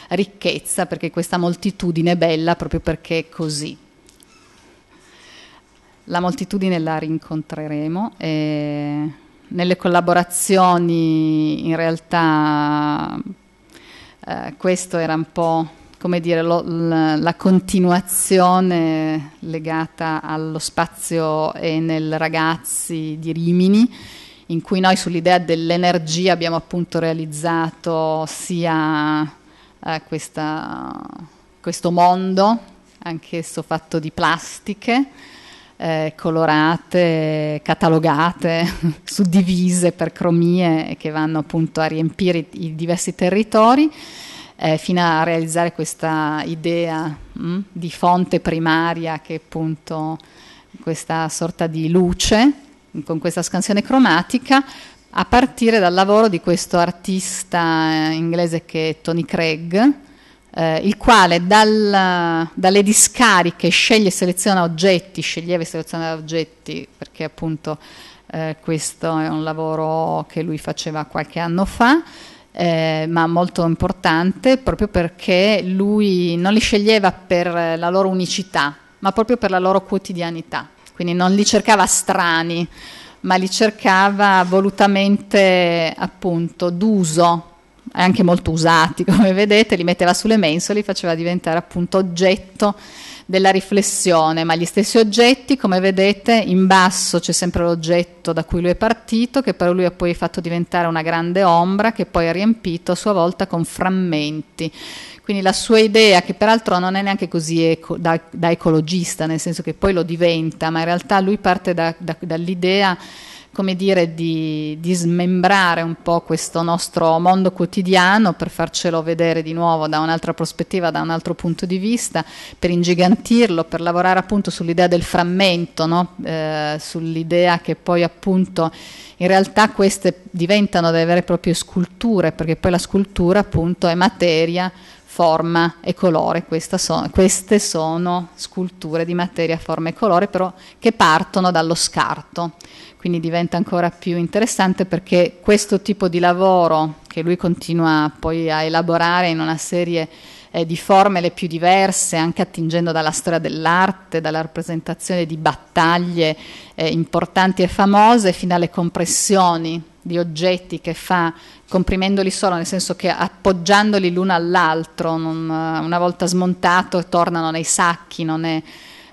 ricchezza, perché questa moltitudine è bella proprio perché è così. La moltitudine la rincontreremo. E nelle collaborazioni in realtà eh, questo era un po' come dire, lo, la continuazione legata allo spazio e nel ragazzi di Rimini, in cui noi sull'idea dell'energia abbiamo appunto realizzato sia eh, questa, questo mondo, anch'esso fatto di plastiche, eh, colorate, catalogate, suddivise per cromie che vanno appunto a riempire i, i diversi territori eh, fino a realizzare questa idea mh, mm, di fonte primaria che è appunto questa sorta di luce con questa scansione cromatica a partire dal lavoro di questo artista eh, inglese che è Tony Craig, eh, il quale dal, dalle discariche sceglie e seleziona oggetti, sceglieva e selezionava oggetti perché appunto eh, questo è un lavoro che lui faceva qualche anno fa, eh, ma molto importante proprio perché lui non li sceglieva per la loro unicità, ma proprio per la loro quotidianità. Quindi non li cercava strani, ma li cercava volutamente appunto d'uso, anche molto usati come vedete, li metteva sulle mensole, li faceva diventare appunto oggetto della riflessione, ma gli stessi oggetti, come vedete, in basso c'è sempre l'oggetto da cui lui è partito, che però lui ha poi fatto diventare una grande ombra, che poi ha riempito a sua volta con frammenti. Quindi la sua idea, che peraltro non è neanche così eco, da, da, ecologista, nel senso che poi lo diventa, ma in realtà lui parte da, da, dall'idea come dire, di, di smembrare un po' questo nostro mondo quotidiano per farcelo vedere di nuovo da un'altra prospettiva, da un altro punto di vista, per ingigantirlo, per lavorare appunto sull'idea del frammento, no? eh, sull'idea che poi appunto in realtà queste diventano delle vere e proprie sculture, perché poi la scultura appunto è materia forma e colore, so, queste sono sculture di materia, forma e colore, però che partono dallo scarto quindi diventa ancora più interessante perché questo tipo di lavoro che lui continua poi a elaborare in una serie eh, di forme le più diverse, anche attingendo dalla storia dell'arte, dalla rappresentazione di battaglie eh, importanti e famose, fino alle compressioni di oggetti che fa comprimendoli solo, nel senso che appoggiandoli l'uno all'altro, non, eh, una volta smontato tornano nei sacchi, non è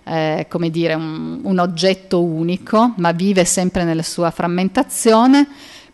eh, come dire, un, un oggetto unico, ma vive sempre nella sua frammentazione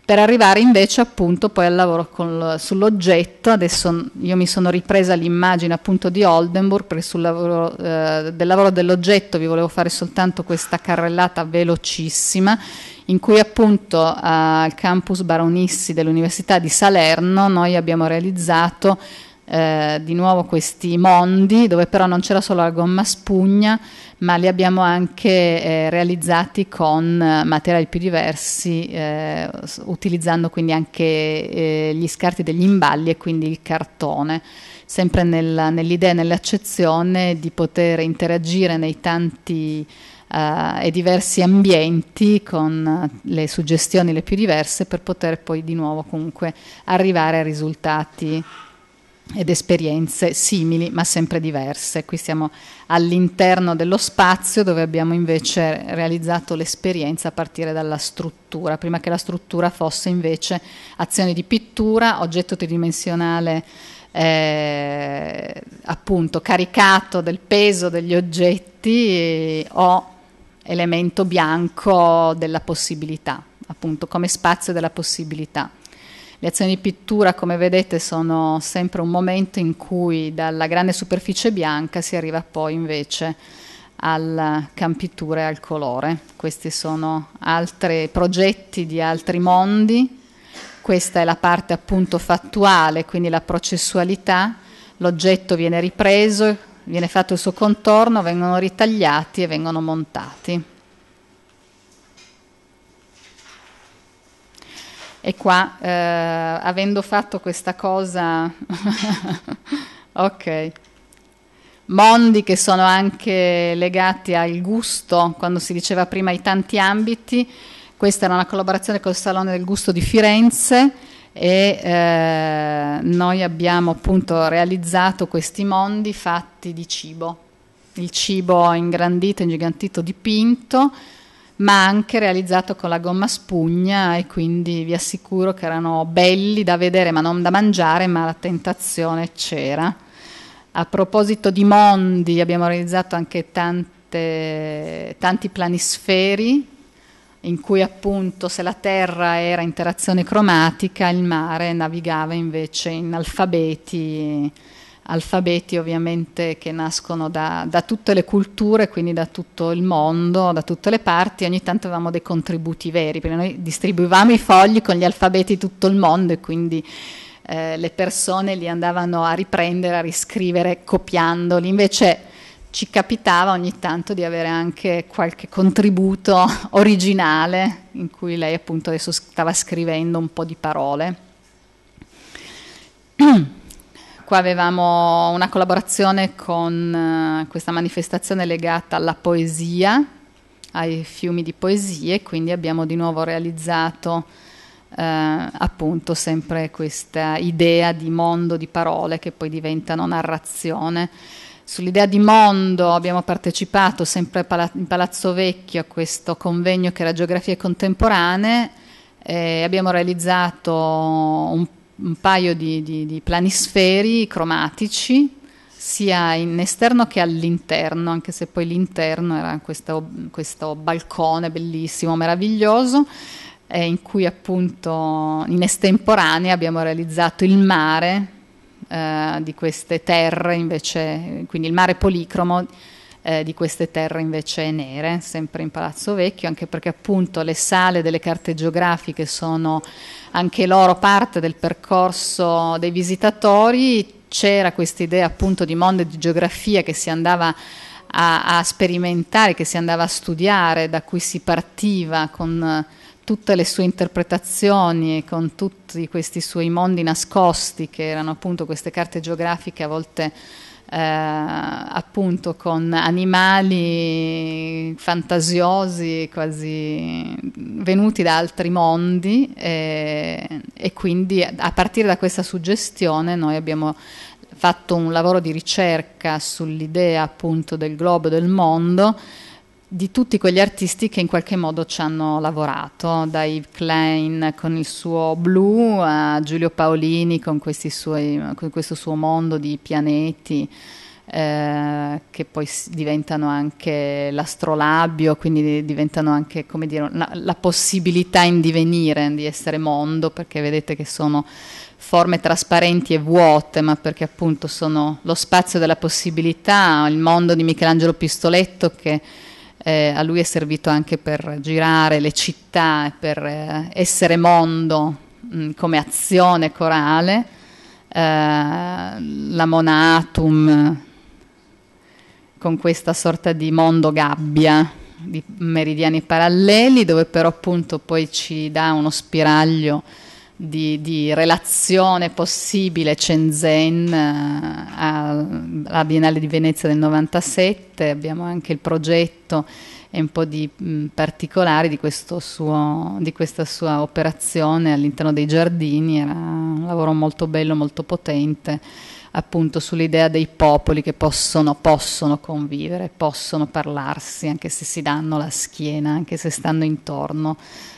per arrivare invece appunto poi al lavoro col, sull'oggetto, adesso io mi sono ripresa l'immagine appunto di Oldenburg perché sul lavoro, eh, del lavoro dell'oggetto vi volevo fare soltanto questa carrellata velocissima in cui appunto al campus Baronissi dell'Università di Salerno noi abbiamo realizzato eh, di nuovo questi mondi dove però non c'era solo la gomma spugna ma li abbiamo anche eh, realizzati con eh, materiali più diversi eh, utilizzando quindi anche eh, gli scarti degli imballi e quindi il cartone sempre nella, nell'idea e nell'accezione di poter interagire nei tanti eh, e diversi ambienti con le suggestioni le più diverse per poter poi di nuovo comunque arrivare a risultati ed esperienze simili ma sempre diverse. Qui siamo all'interno dello spazio dove abbiamo invece realizzato l'esperienza a partire dalla struttura, prima che la struttura fosse invece azione di pittura, oggetto tridimensionale eh, appunto caricato del peso degli oggetti eh, o elemento bianco della possibilità, appunto come spazio della possibilità. Le azioni di pittura, come vedete, sono sempre un momento in cui dalla grande superficie bianca si arriva poi invece alla campiture e al colore. Questi sono altri progetti di altri mondi. Questa è la parte appunto fattuale, quindi la processualità. L'oggetto viene ripreso, viene fatto il suo contorno, vengono ritagliati e vengono montati. E qua, eh, avendo fatto questa cosa, ok, mondi che sono anche legati al gusto, quando si diceva prima i tanti ambiti, questa era una collaborazione col Salone del Gusto di Firenze e eh, noi abbiamo appunto realizzato questi mondi fatti di cibo, il cibo ingrandito, ingigantito, dipinto ma anche realizzato con la gomma spugna e quindi vi assicuro che erano belli da vedere ma non da mangiare, ma la tentazione c'era. A proposito di mondi, abbiamo realizzato anche tante, tanti planisferi in cui appunto se la terra era interazione cromatica, il mare navigava invece in alfabeti alfabeti ovviamente che nascono da, da, tutte le culture, quindi da tutto il mondo, da tutte le parti, ogni tanto avevamo dei contributi veri, perché noi distribuivamo i fogli con gli alfabeti di tutto il mondo e quindi eh, le persone li andavano a riprendere, a riscrivere, copiandoli, invece ci capitava ogni tanto di avere anche qualche contributo originale in cui lei appunto adesso stava scrivendo un po' di parole Qua avevamo una collaborazione con eh, questa manifestazione legata alla poesia, ai fiumi di poesie, quindi abbiamo di nuovo realizzato eh, appunto sempre questa idea di mondo di parole che poi diventano narrazione. Sull'idea di mondo abbiamo partecipato sempre in Palazzo Vecchio a questo convegno che era Geografie Contemporanee, e abbiamo realizzato un un paio di, di, di planisferi cromatici sia in esterno che all'interno, anche se poi l'interno era questo, questo balcone bellissimo, meraviglioso, eh, in cui appunto in estemporanea abbiamo realizzato il mare eh, di queste terre, invece, quindi il mare policromo eh, di queste terre invece nere, sempre in Palazzo Vecchio, anche perché appunto le sale delle carte geografiche sono anche loro parte del percorso dei visitatori, c'era questa idea appunto di mondo di geografia che si andava a, a, sperimentare, che si andava a studiare, da cui si partiva con eh, tutte le sue interpretazioni e con tutti questi suoi mondi nascosti che erano appunto queste carte geografiche a volte eh, appunto con animali fantasiosi, quasi venuti da altri mondi eh, e quindi a partire da questa suggestione noi abbiamo fatto un lavoro di ricerca sull'idea appunto del globo del mondo di tutti quegli artisti che in qualche modo ci hanno lavorato, da Yves Klein con il suo blu a Giulio Paolini con, suoi, con questo suo mondo di pianeti. Eh, che poi diventano anche l'astrolabio, quindi diventano anche dire, la, la, possibilità in divenire di essere mondo, perché vedete che sono forme trasparenti e vuote, ma perché appunto sono lo spazio della possibilità, il mondo di Michelangelo Pistoletto che eh, a lui è servito anche per girare le città, per eh, essere mondo mh, mm, come azione corale, eh, la Monatum con questa sorta di mondo gabbia di meridiani paralleli dove però appunto poi ci dà uno spiraglio di, di, relazione possibile Shenzhen eh, alla Biennale di Venezia del 97, abbiamo anche il progetto e un po' di mh, mm, particolari di, suo, di, questa sua operazione all'interno dei giardini, era un lavoro molto bello, molto potente, appunto sull'idea dei popoli che possono, possono convivere, possono parlarsi, anche se si danno la schiena, anche se stanno intorno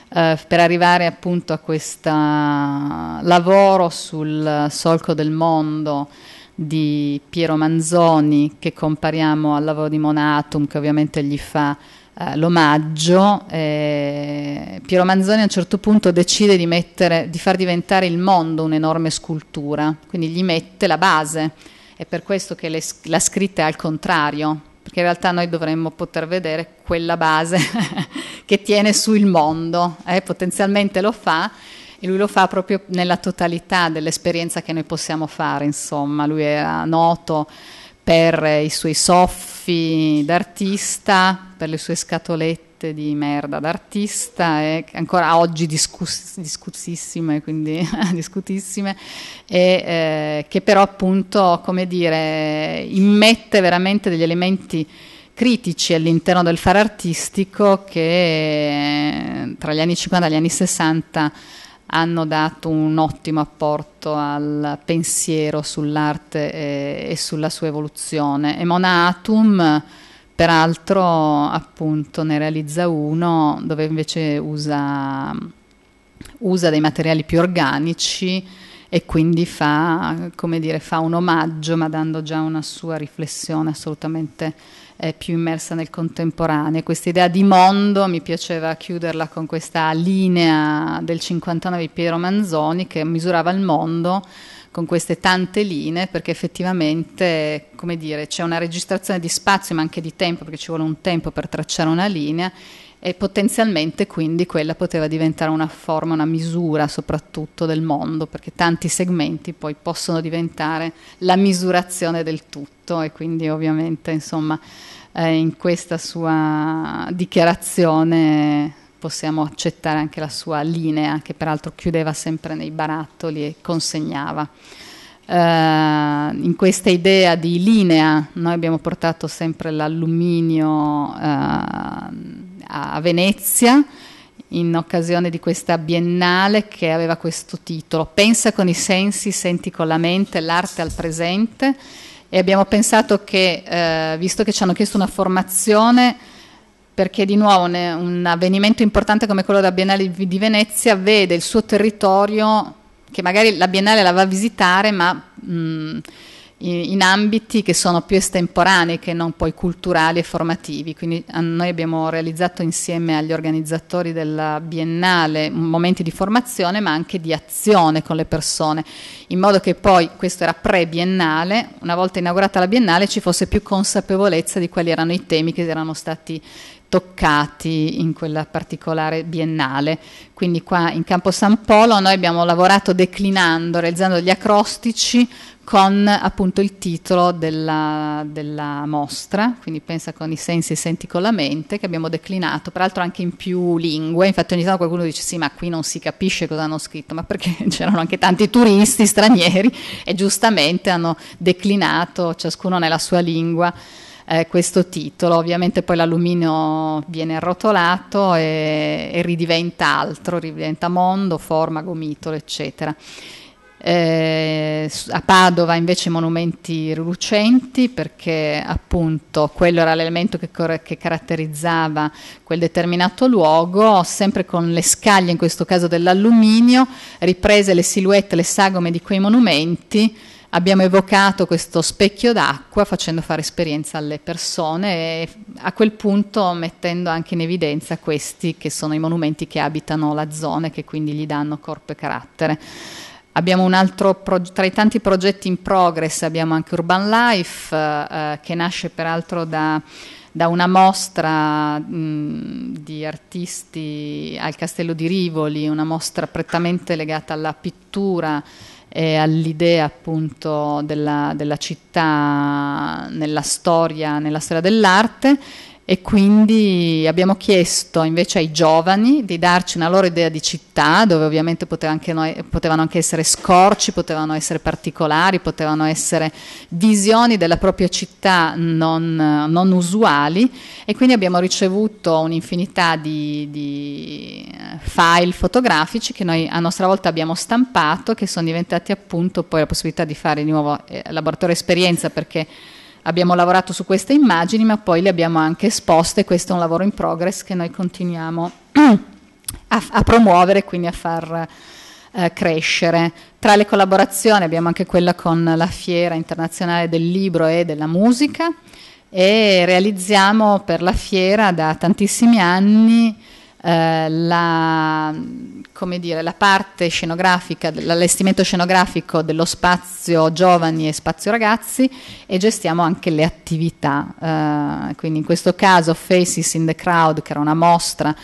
eh, per arrivare appunto a questo lavoro sul solco del mondo di Piero Manzoni che compariamo al lavoro di Monatum che ovviamente gli fa eh, l'omaggio. Eh, Piero Manzoni a un certo punto decide di, mettere, di far diventare il mondo un'enorme scultura, quindi gli mette la base. È per questo che le, la scritta è al contrario, perché in realtà noi dovremmo poter vedere quella base che tiene su il mondo, eh? potenzialmente lo fa e lui lo fa proprio nella totalità dell'esperienza che noi possiamo fare, insomma, lui era noto per i suoi soffi d'artista, per le sue scatolette gente di merda d'artista e ancora oggi discuss- discussissime, quindi discutissime, e eh, che però appunto, come dire, immette veramente degli elementi critici all'interno del fare artistico che eh, tra gli anni 50 e gli anni 60 hanno dato un ottimo apporto al pensiero sull'arte e, eh, e sulla sua evoluzione. E Mona Atum Peraltro, appunto, ne realizza uno dove invece usa, usa dei materiali più organici e quindi fa, dire, fa, un omaggio, ma dando già una sua riflessione assolutamente eh, più immersa nel contemporaneo. Questa idea di mondo mi piaceva chiuderla con questa linea del 59 di Piero Manzoni che misurava il mondo con queste tante linee perché effettivamente come dire, c'è una registrazione di spazio ma anche di tempo perché ci vuole un tempo per tracciare una linea e potenzialmente quindi quella poteva diventare una forma, una misura soprattutto del mondo, perché tanti segmenti poi possono diventare la misurazione del tutto e quindi ovviamente insomma eh, in questa sua dichiarazione possiamo accettare anche la sua linea, che peraltro chiudeva sempre nei barattoli e consegnava. Uh, in questa idea di linea noi abbiamo portato sempre l'alluminio uh, a Venezia in occasione di questa biennale che aveva questo titolo Pensa con i sensi, senti con la mente, l'arte al presente e abbiamo pensato che uh, visto che ci hanno chiesto una formazione perché di nuovo un avvenimento importante come quello della Biennale di Venezia vede il suo territorio, che magari la Biennale la va a visitare, ma mh, in ambiti che sono più estemporanei che non poi culturali e formativi. Quindi noi abbiamo realizzato insieme agli organizzatori della biennale momenti di formazione ma anche di azione con le persone, in modo che poi questo era pre-biennale, una volta inaugurata la biennale ci fosse più consapevolezza di quali erano i temi che erano stati toccati in quella particolare biennale. Quindi qua in Campo San Polo noi abbiamo lavorato declinando, realizzando gli acrostici con appunto il titolo della, della mostra, quindi pensa con i sensi e senti con la mente, che abbiamo declinato, peraltro anche in più lingue, infatti ogni tanto qualcuno dice sì ma qui non si capisce cosa hanno scritto, ma perché c'erano anche tanti turisti stranieri e giustamente hanno declinato ciascuno nella sua lingua eh, questo titolo. Ovviamente poi l'alluminio viene arrotolato e, e ridiventa altro, ridiventa mondo, forma, gomitolo, eccetera. Eh, a Padova invece monumenti lucenti perché appunto quello era l'elemento che, che, caratterizzava quel determinato luogo, sempre con le scaglie, in questo caso dell'alluminio, riprese le silhouette, le sagome di quei monumenti abbiamo evocato questo specchio d'acqua facendo fare esperienza alle persone e a quel punto mettendo anche in evidenza questi che sono i monumenti che abitano la zona e che quindi gli danno corpo e carattere. Abbiamo un altro pro- tra i tanti progetti in progress, abbiamo anche Urban Life eh, che nasce peraltro da da una mostra mh, di artisti al Castello di Rivoli, una mostra prettamente legata alla pittura eh, all'idea appunto della, della città nella storia, nella storia dell'arte e quindi abbiamo chiesto invece ai giovani di darci una loro idea di città, dove ovviamente anche noi, potevano anche essere scorci, potevano essere particolari, potevano essere visioni della propria città non, non usuali e quindi abbiamo ricevuto un'infinità di, di, eh, file fotografici che noi a nostra volta abbiamo stampato, che sono diventati appunto poi la possibilità di fare di nuovo eh, laboratorio esperienza perché abbiamo lavorato su queste immagini ma poi le abbiamo anche esposte, questo è un lavoro in progress che noi continuiamo a, a promuovere, quindi a far eh, crescere. Tra le collaborazioni abbiamo anche quella con la Fiera Internazionale del Libro e della Musica e realizziamo per la Fiera da tantissimi anni eh, la, dire, la, parte scenografica, l'allestimento scenografico dello spazio giovani e spazio ragazzi e gestiamo anche le attività. Eh, quindi in questo caso Faces in the Crowd, che era una mostra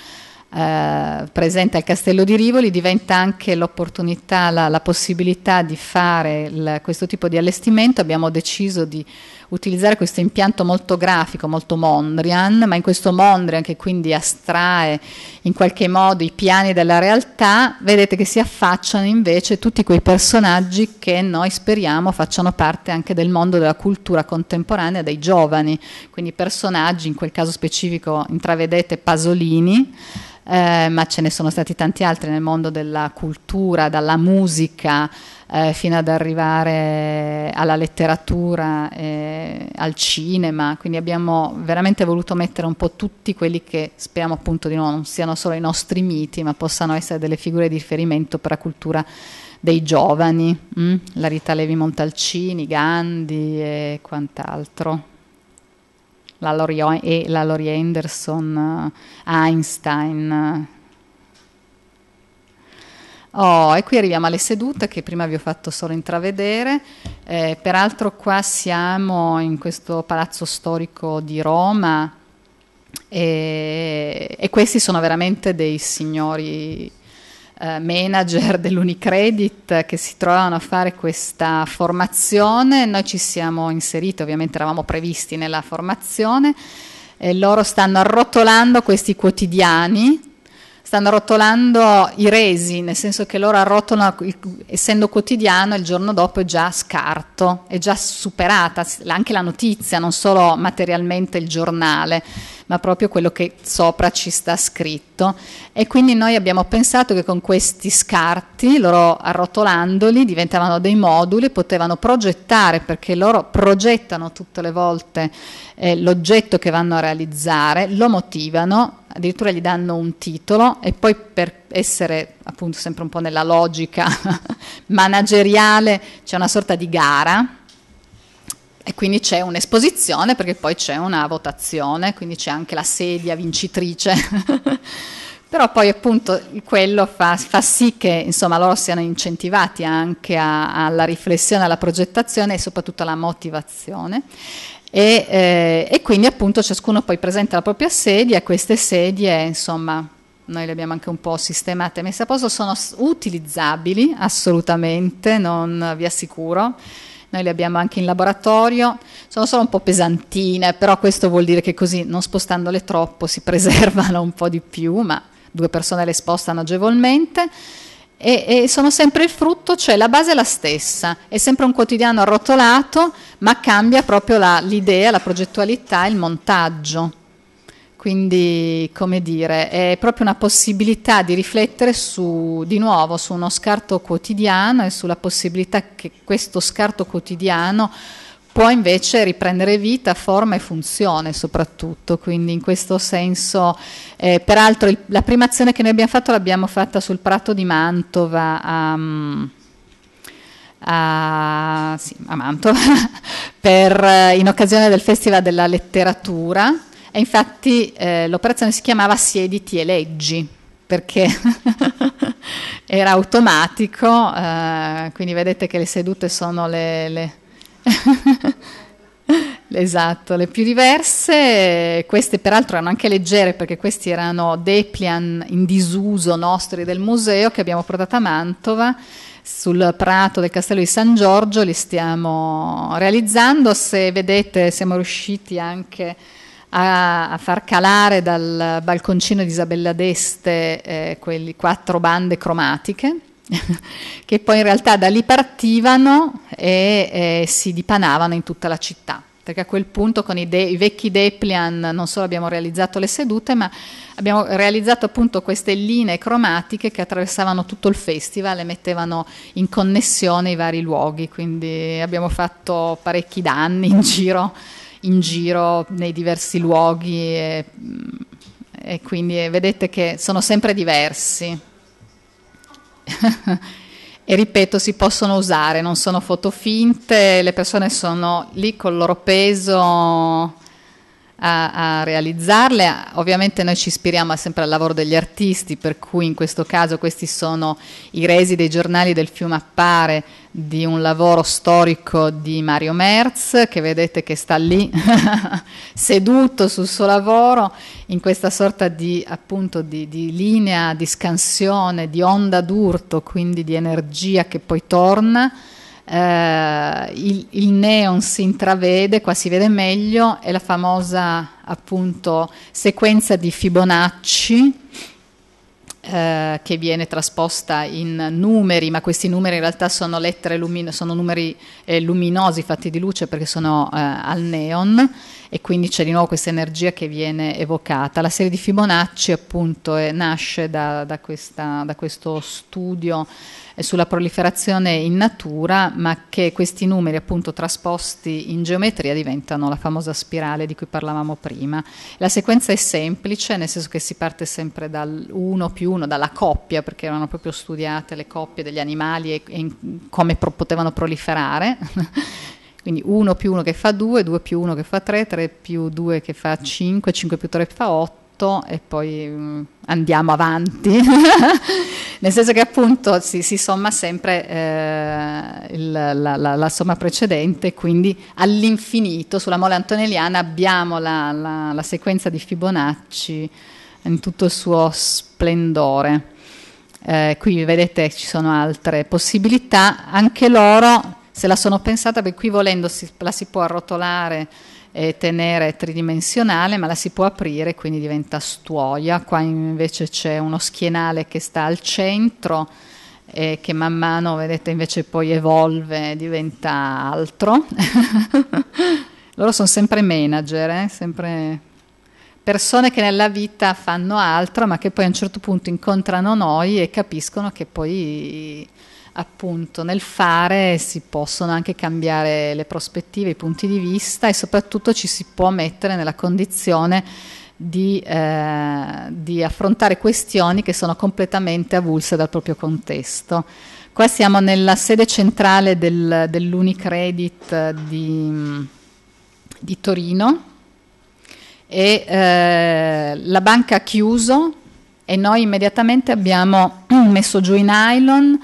eh, presente al Castello di Rivoli, diventa anche l'opportunità, la, la possibilità di fare il, questo tipo di allestimento. Abbiamo deciso di utilizzare questo impianto molto grafico, molto Mondrian, ma in questo Mondrian che quindi astrae in qualche modo i piani della realtà, vedete che si affacciano invece tutti quei personaggi che noi speriamo facciano parte anche del mondo della cultura contemporanea dei giovani, quindi personaggi, in quel caso specifico intravedete Pasolini, eh, ma ce ne sono stati tanti altri nel mondo della cultura, dalla musica, eh, fino ad arrivare alla letteratura, eh, al cinema, quindi abbiamo veramente voluto mettere un po' tutti quelli che speriamo appunto di no, non siano solo i nostri miti, ma possano essere delle figure di riferimento per la cultura dei giovani, mh? Mm? la Rita Levi Montalcini, Gandhi e quant'altro. La Lori, e la Lori Anderson, eh, Einstein, Oh, e qui arriviamo alle sedute che prima vi ho fatto solo intravedere. Eh, peraltro qua siamo in questo palazzo storico di Roma e, e questi sono veramente dei signori eh, manager dell'Unicredit che si trovano a fare questa formazione. Noi ci siamo inseriti, ovviamente eravamo previsti nella formazione. E loro stanno arrotolando questi quotidiani stanno rotolando i resi, nel senso che loro arrotolano, essendo quotidiano, il giorno dopo è già scarto, è già superata anche la notizia, non solo materialmente il giornale ma proprio quello che sopra ci sta scritto. E quindi noi abbiamo pensato che con questi scarti, loro arrotolandoli, diventavano dei moduli, potevano progettare, perché loro progettano tutte le volte eh, l'oggetto che vanno a realizzare, lo motivano, addirittura gli danno un titolo e poi per essere appunto sempre un po' nella logica manageriale c'è una sorta di gara e quindi c'è un'esposizione perché poi c'è una votazione, quindi c'è anche la sedia vincitrice. Però poi appunto quello fa, fa sì che insomma, loro siano incentivati anche a, alla riflessione, alla progettazione e soprattutto alla motivazione. E, eh, e, quindi appunto ciascuno poi presenta la propria sedia queste sedie insomma noi le abbiamo anche un po' sistemate e messe a posto, sono utilizzabili assolutamente, non vi assicuro noi le abbiamo anche in laboratorio, sono solo un po' pesantine, però questo vuol dire che così non spostandole troppo si preservano un po' di più, ma due persone le spostano agevolmente. E, e, sono sempre il frutto, cioè la base è la stessa, è sempre un quotidiano arrotolato, ma cambia proprio la, l'idea, la progettualità, il montaggio. Quindi, come dire, è proprio una possibilità di riflettere su, di nuovo su uno scarto quotidiano e sulla possibilità che questo scarto quotidiano può invece riprendere vita, forma e funzione soprattutto, quindi in questo senso, eh, peraltro il, la prima azione che noi abbiamo fatto l'abbiamo fatta sul Prato di Mantova, a, um, a, sì, a Mantova per, eh, in occasione del Festival della Letteratura, e infatti eh, l'operazione si chiamava siediti e leggi perché era automatico, eh, quindi vedete che le sedute sono le, le Esatto, le più diverse, queste peraltro erano anche leggere perché questi erano deplian in disuso nostri del museo che abbiamo portato a Mantova sul prato del castello di San Giorgio, li stiamo realizzando, se vedete siamo riusciti anche a a, a far calare dal balconcino di Isabella d'Este eh, quelle quattro bande cromatiche che poi in realtà da lì partivano e eh, si dipanavano in tutta la città perché a quel punto con i, de- i, vecchi Deplian non solo abbiamo realizzato le sedute, ma abbiamo realizzato appunto queste linee cromatiche che attraversavano tutto il festival e mettevano in connessione i vari luoghi, quindi abbiamo fatto parecchi danni in giro in giro nei diversi luoghi e, mm, e quindi eh, vedete che sono sempre diversi. e ripeto, si possono usare, non sono foto finte, le persone sono lì col loro peso a, a realizzarle. Ovviamente noi ci ispiriamo sempre al lavoro degli artisti, per cui in questo caso questi sono i resi dei giornali del fiume Appare di un lavoro storico di Mario Merz, che vedete che sta lì seduto sul suo lavoro, in questa sorta di, appunto, di, di linea, di scansione, di onda d'urto, quindi di energia che poi torna eh, il, il, neon si intravede, qua si vede meglio, è la famosa appunto sequenza di Fibonacci eh, che viene trasposta in numeri, ma questi numeri in realtà sono lettere lumino- sono numeri eh, luminosi fatti di luce perché sono eh, al neon e quindi c'è di nuovo questa energia che viene evocata. La serie di Fibonacci appunto eh, nasce da, da, questa, da, questo studio eh, sulla proliferazione in natura, ma che questi numeri appunto trasposti in geometria diventano la famosa spirale di cui parlavamo prima. La sequenza è semplice, nel senso che si parte sempre dal 1 più 1, dalla coppia, perché erano proprio studiate le coppie degli animali e, e come pro- potevano proliferare. Quindi 1 più 1 che fa 2, 2 più 1 che fa 3, 3 più 2 che fa 5, 5 più 3 fa 8 e poi um, andiamo avanti. Nel senso che appunto si, si somma sempre eh, il, la, la, la, somma precedente, quindi all'infinito sulla mole antonelliana abbiamo la, la, sequenza di Fibonacci in tutto il suo splendore. Eh, qui vedete ci sono altre possibilità, anche loro se la sono pensata, per qui volendo si, la si può arrotolare e tenere tridimensionale, ma la si può aprire, quindi diventa stuoia. Qua invece c'è uno schienale che sta al centro e che man mano, vedete, invece poi evolve, diventa altro. Loro sono sempre manager, eh? sempre persone che nella vita fanno altro, ma che poi a un certo punto incontrano noi e capiscono che poi appunto nel fare si possono anche cambiare le prospettive, i punti di vista e soprattutto ci si può mettere nella condizione di, eh, di affrontare questioni che sono completamente avulse dal proprio contesto. Qua siamo nella sede centrale del, dell'Unicredit eh, di, di Torino e eh, la banca ha chiuso e noi immediatamente abbiamo messo giù i nylon,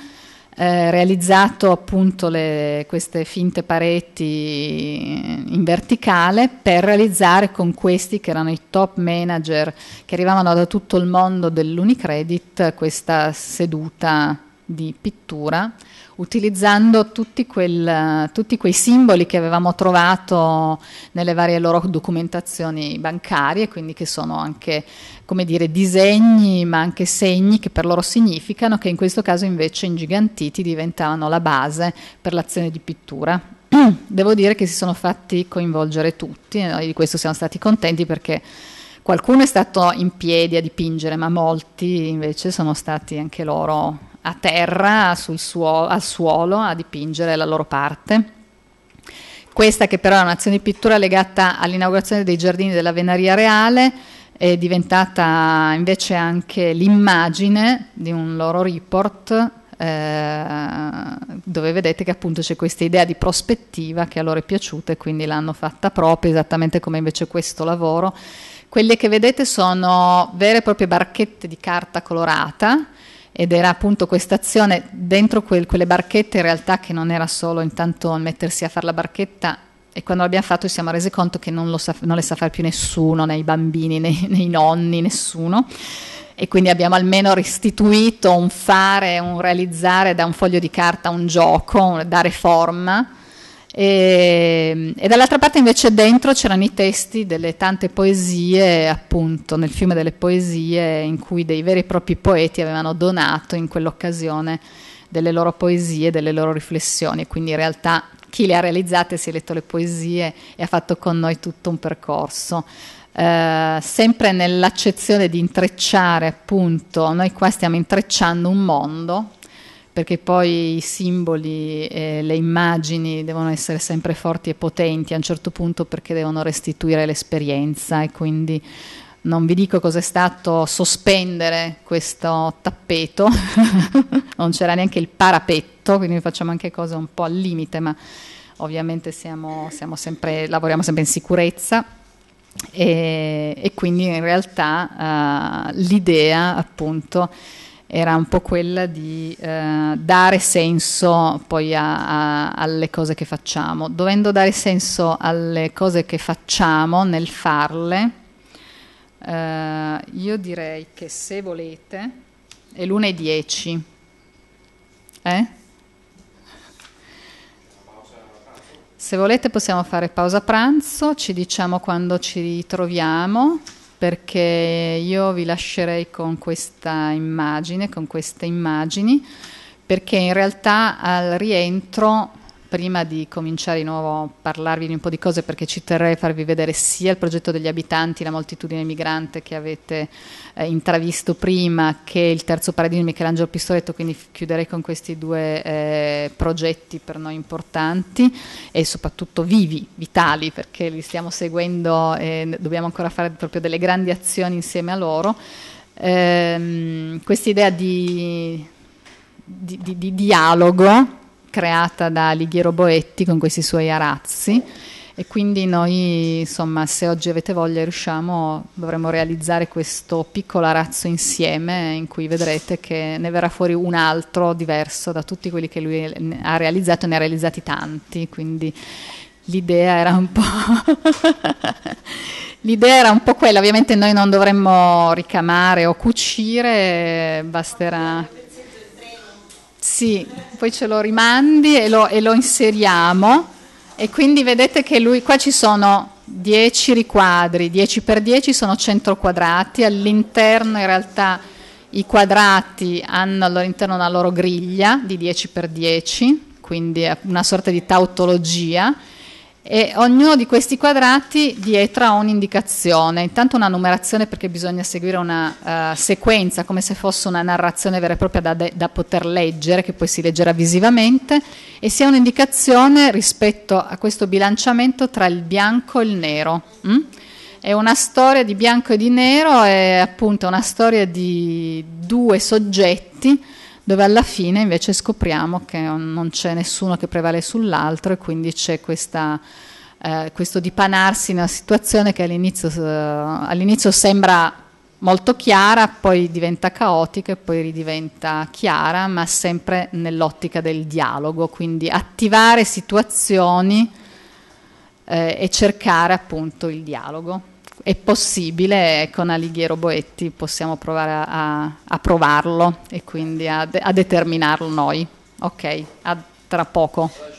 eh, realizzato appunto le, queste finte pareti in verticale per realizzare con questi che erano i top manager che arrivavano da tutto il mondo dell'Unicredit questa seduta di pittura utilizzando tutti, quel, tutti, quei simboli che avevamo trovato nelle varie loro documentazioni bancarie, quindi che sono anche come dire, disegni ma anche segni che per loro significano, che in questo caso invece ingigantiti diventavano la base per l'azione di pittura. Devo dire che si sono fatti coinvolgere tutti, e di questo siamo stati contenti perché qualcuno è stato in piedi a dipingere, ma molti invece sono stati anche loro a terra, suo, al suolo, a dipingere la loro parte. Questa che però è un'azione di pittura legata all'inaugurazione dei giardini della Venaria Reale, è diventata invece anche l'immagine di un loro report eh, dove vedete che appunto c'è questa idea di prospettiva che a loro è piaciuta e quindi l'hanno fatta proprio esattamente come invece questo lavoro. Quelle che vedete sono vere e proprie barchette di carta colorata, ed era appunto questa azione dentro quel, quelle barchette in realtà che non era solo intanto mettersi a fare la barchetta e quando l'abbiamo fatto ci siamo resi conto che non, sa, non le sa fare più nessuno, né i bambini, né, né i nonni, nessuno e quindi abbiamo almeno restituito un fare, un realizzare da un foglio di carta un gioco, dare forma e, ehm, e dall'altra parte invece dentro c'erano i testi delle tante poesie, appunto nel fiume delle poesie, in cui dei veri e propri poeti avevano donato in quell'occasione delle loro poesie, delle loro riflessioni. Quindi in realtà chi le ha realizzate si è letto le poesie e ha fatto con noi tutto un percorso. Eh, sempre nell'accezione di intrecciare, appunto, noi qua stiamo intrecciando un mondo perché poi i simboli e le immagini devono essere sempre forti e potenti a un certo punto perché devono restituire l'esperienza e quindi non vi dico cos'è stato sospendere questo tappeto, non c'era neanche il parapetto, quindi facciamo anche cose un po' al limite, ma ovviamente siamo, siamo sempre, lavoriamo sempre in sicurezza. E, e quindi in realtà uh, l'idea appunto era un po' quella di eh, dare senso poi a, a, alle cose che facciamo. Dovendo dare senso alle cose che facciamo nel farle, eh, io direi che se volete è l'una e dieci. Eh? Se volete possiamo fare pausa pranzo, ci diciamo quando ci ritroviamo perché io vi lascerei con questa immagine, con queste immagini, perché in realtà al rientro prima di cominciare di nuovo a parlarvi di un po' di cose, perché ci terrei a farvi vedere sia il progetto degli abitanti, la moltitudine migrante che avete eh, intravisto prima, che il terzo paradigma di Michelangelo Pistoletto, quindi chiuderei con questi due eh, progetti per noi importanti e soprattutto vivi, vitali, perché li stiamo seguendo e dobbiamo ancora fare proprio delle grandi azioni insieme a loro. Ehm, Questa idea di, di, di, di dialogo creata da Alighiero Boetti con questi suoi arazzi e quindi noi insomma se oggi avete voglia riusciamo dovremmo realizzare questo piccolo arazzo insieme in cui vedrete che ne verrà fuori un altro diverso da tutti quelli che lui ha realizzato e ne ha realizzati tanti quindi l'idea era un po' l'idea era un po' quella ovviamente noi non dovremmo ricamare o cucire basterà sì, poi ce lo rimandi e lo, e lo inseriamo e quindi vedete che lui, qua ci sono 10 riquadri, 10 per 10 sono 100 quadrati, all'interno in realtà i quadrati hanno all'interno una loro griglia di 10 per 10, quindi è una sorta di tautologia e ognuno di questi quadrati dietro ha un'indicazione, intanto una numerazione perché bisogna seguire una uh, sequenza come se fosse una narrazione vera e propria da, de- da poter leggere, che poi si leggerà visivamente, e sia un'indicazione rispetto a questo bilanciamento tra il bianco e il nero. Mm? È una storia di bianco e di nero, è appunto una storia di due soggetti dove alla fine invece scopriamo che non c'è nessuno che prevale sull'altro e quindi c'è questa, eh, questo dipanarsi in una situazione che all'inizio, eh, all'inizio sembra molto chiara, poi diventa caotica e poi ridiventa chiara, ma sempre nell'ottica del dialogo, quindi attivare situazioni eh, e cercare appunto il dialogo è possibile, con ecco, Alighiero Boetti possiamo provare a, a provarlo e quindi a, a determinarlo noi. Ok, a tra poco.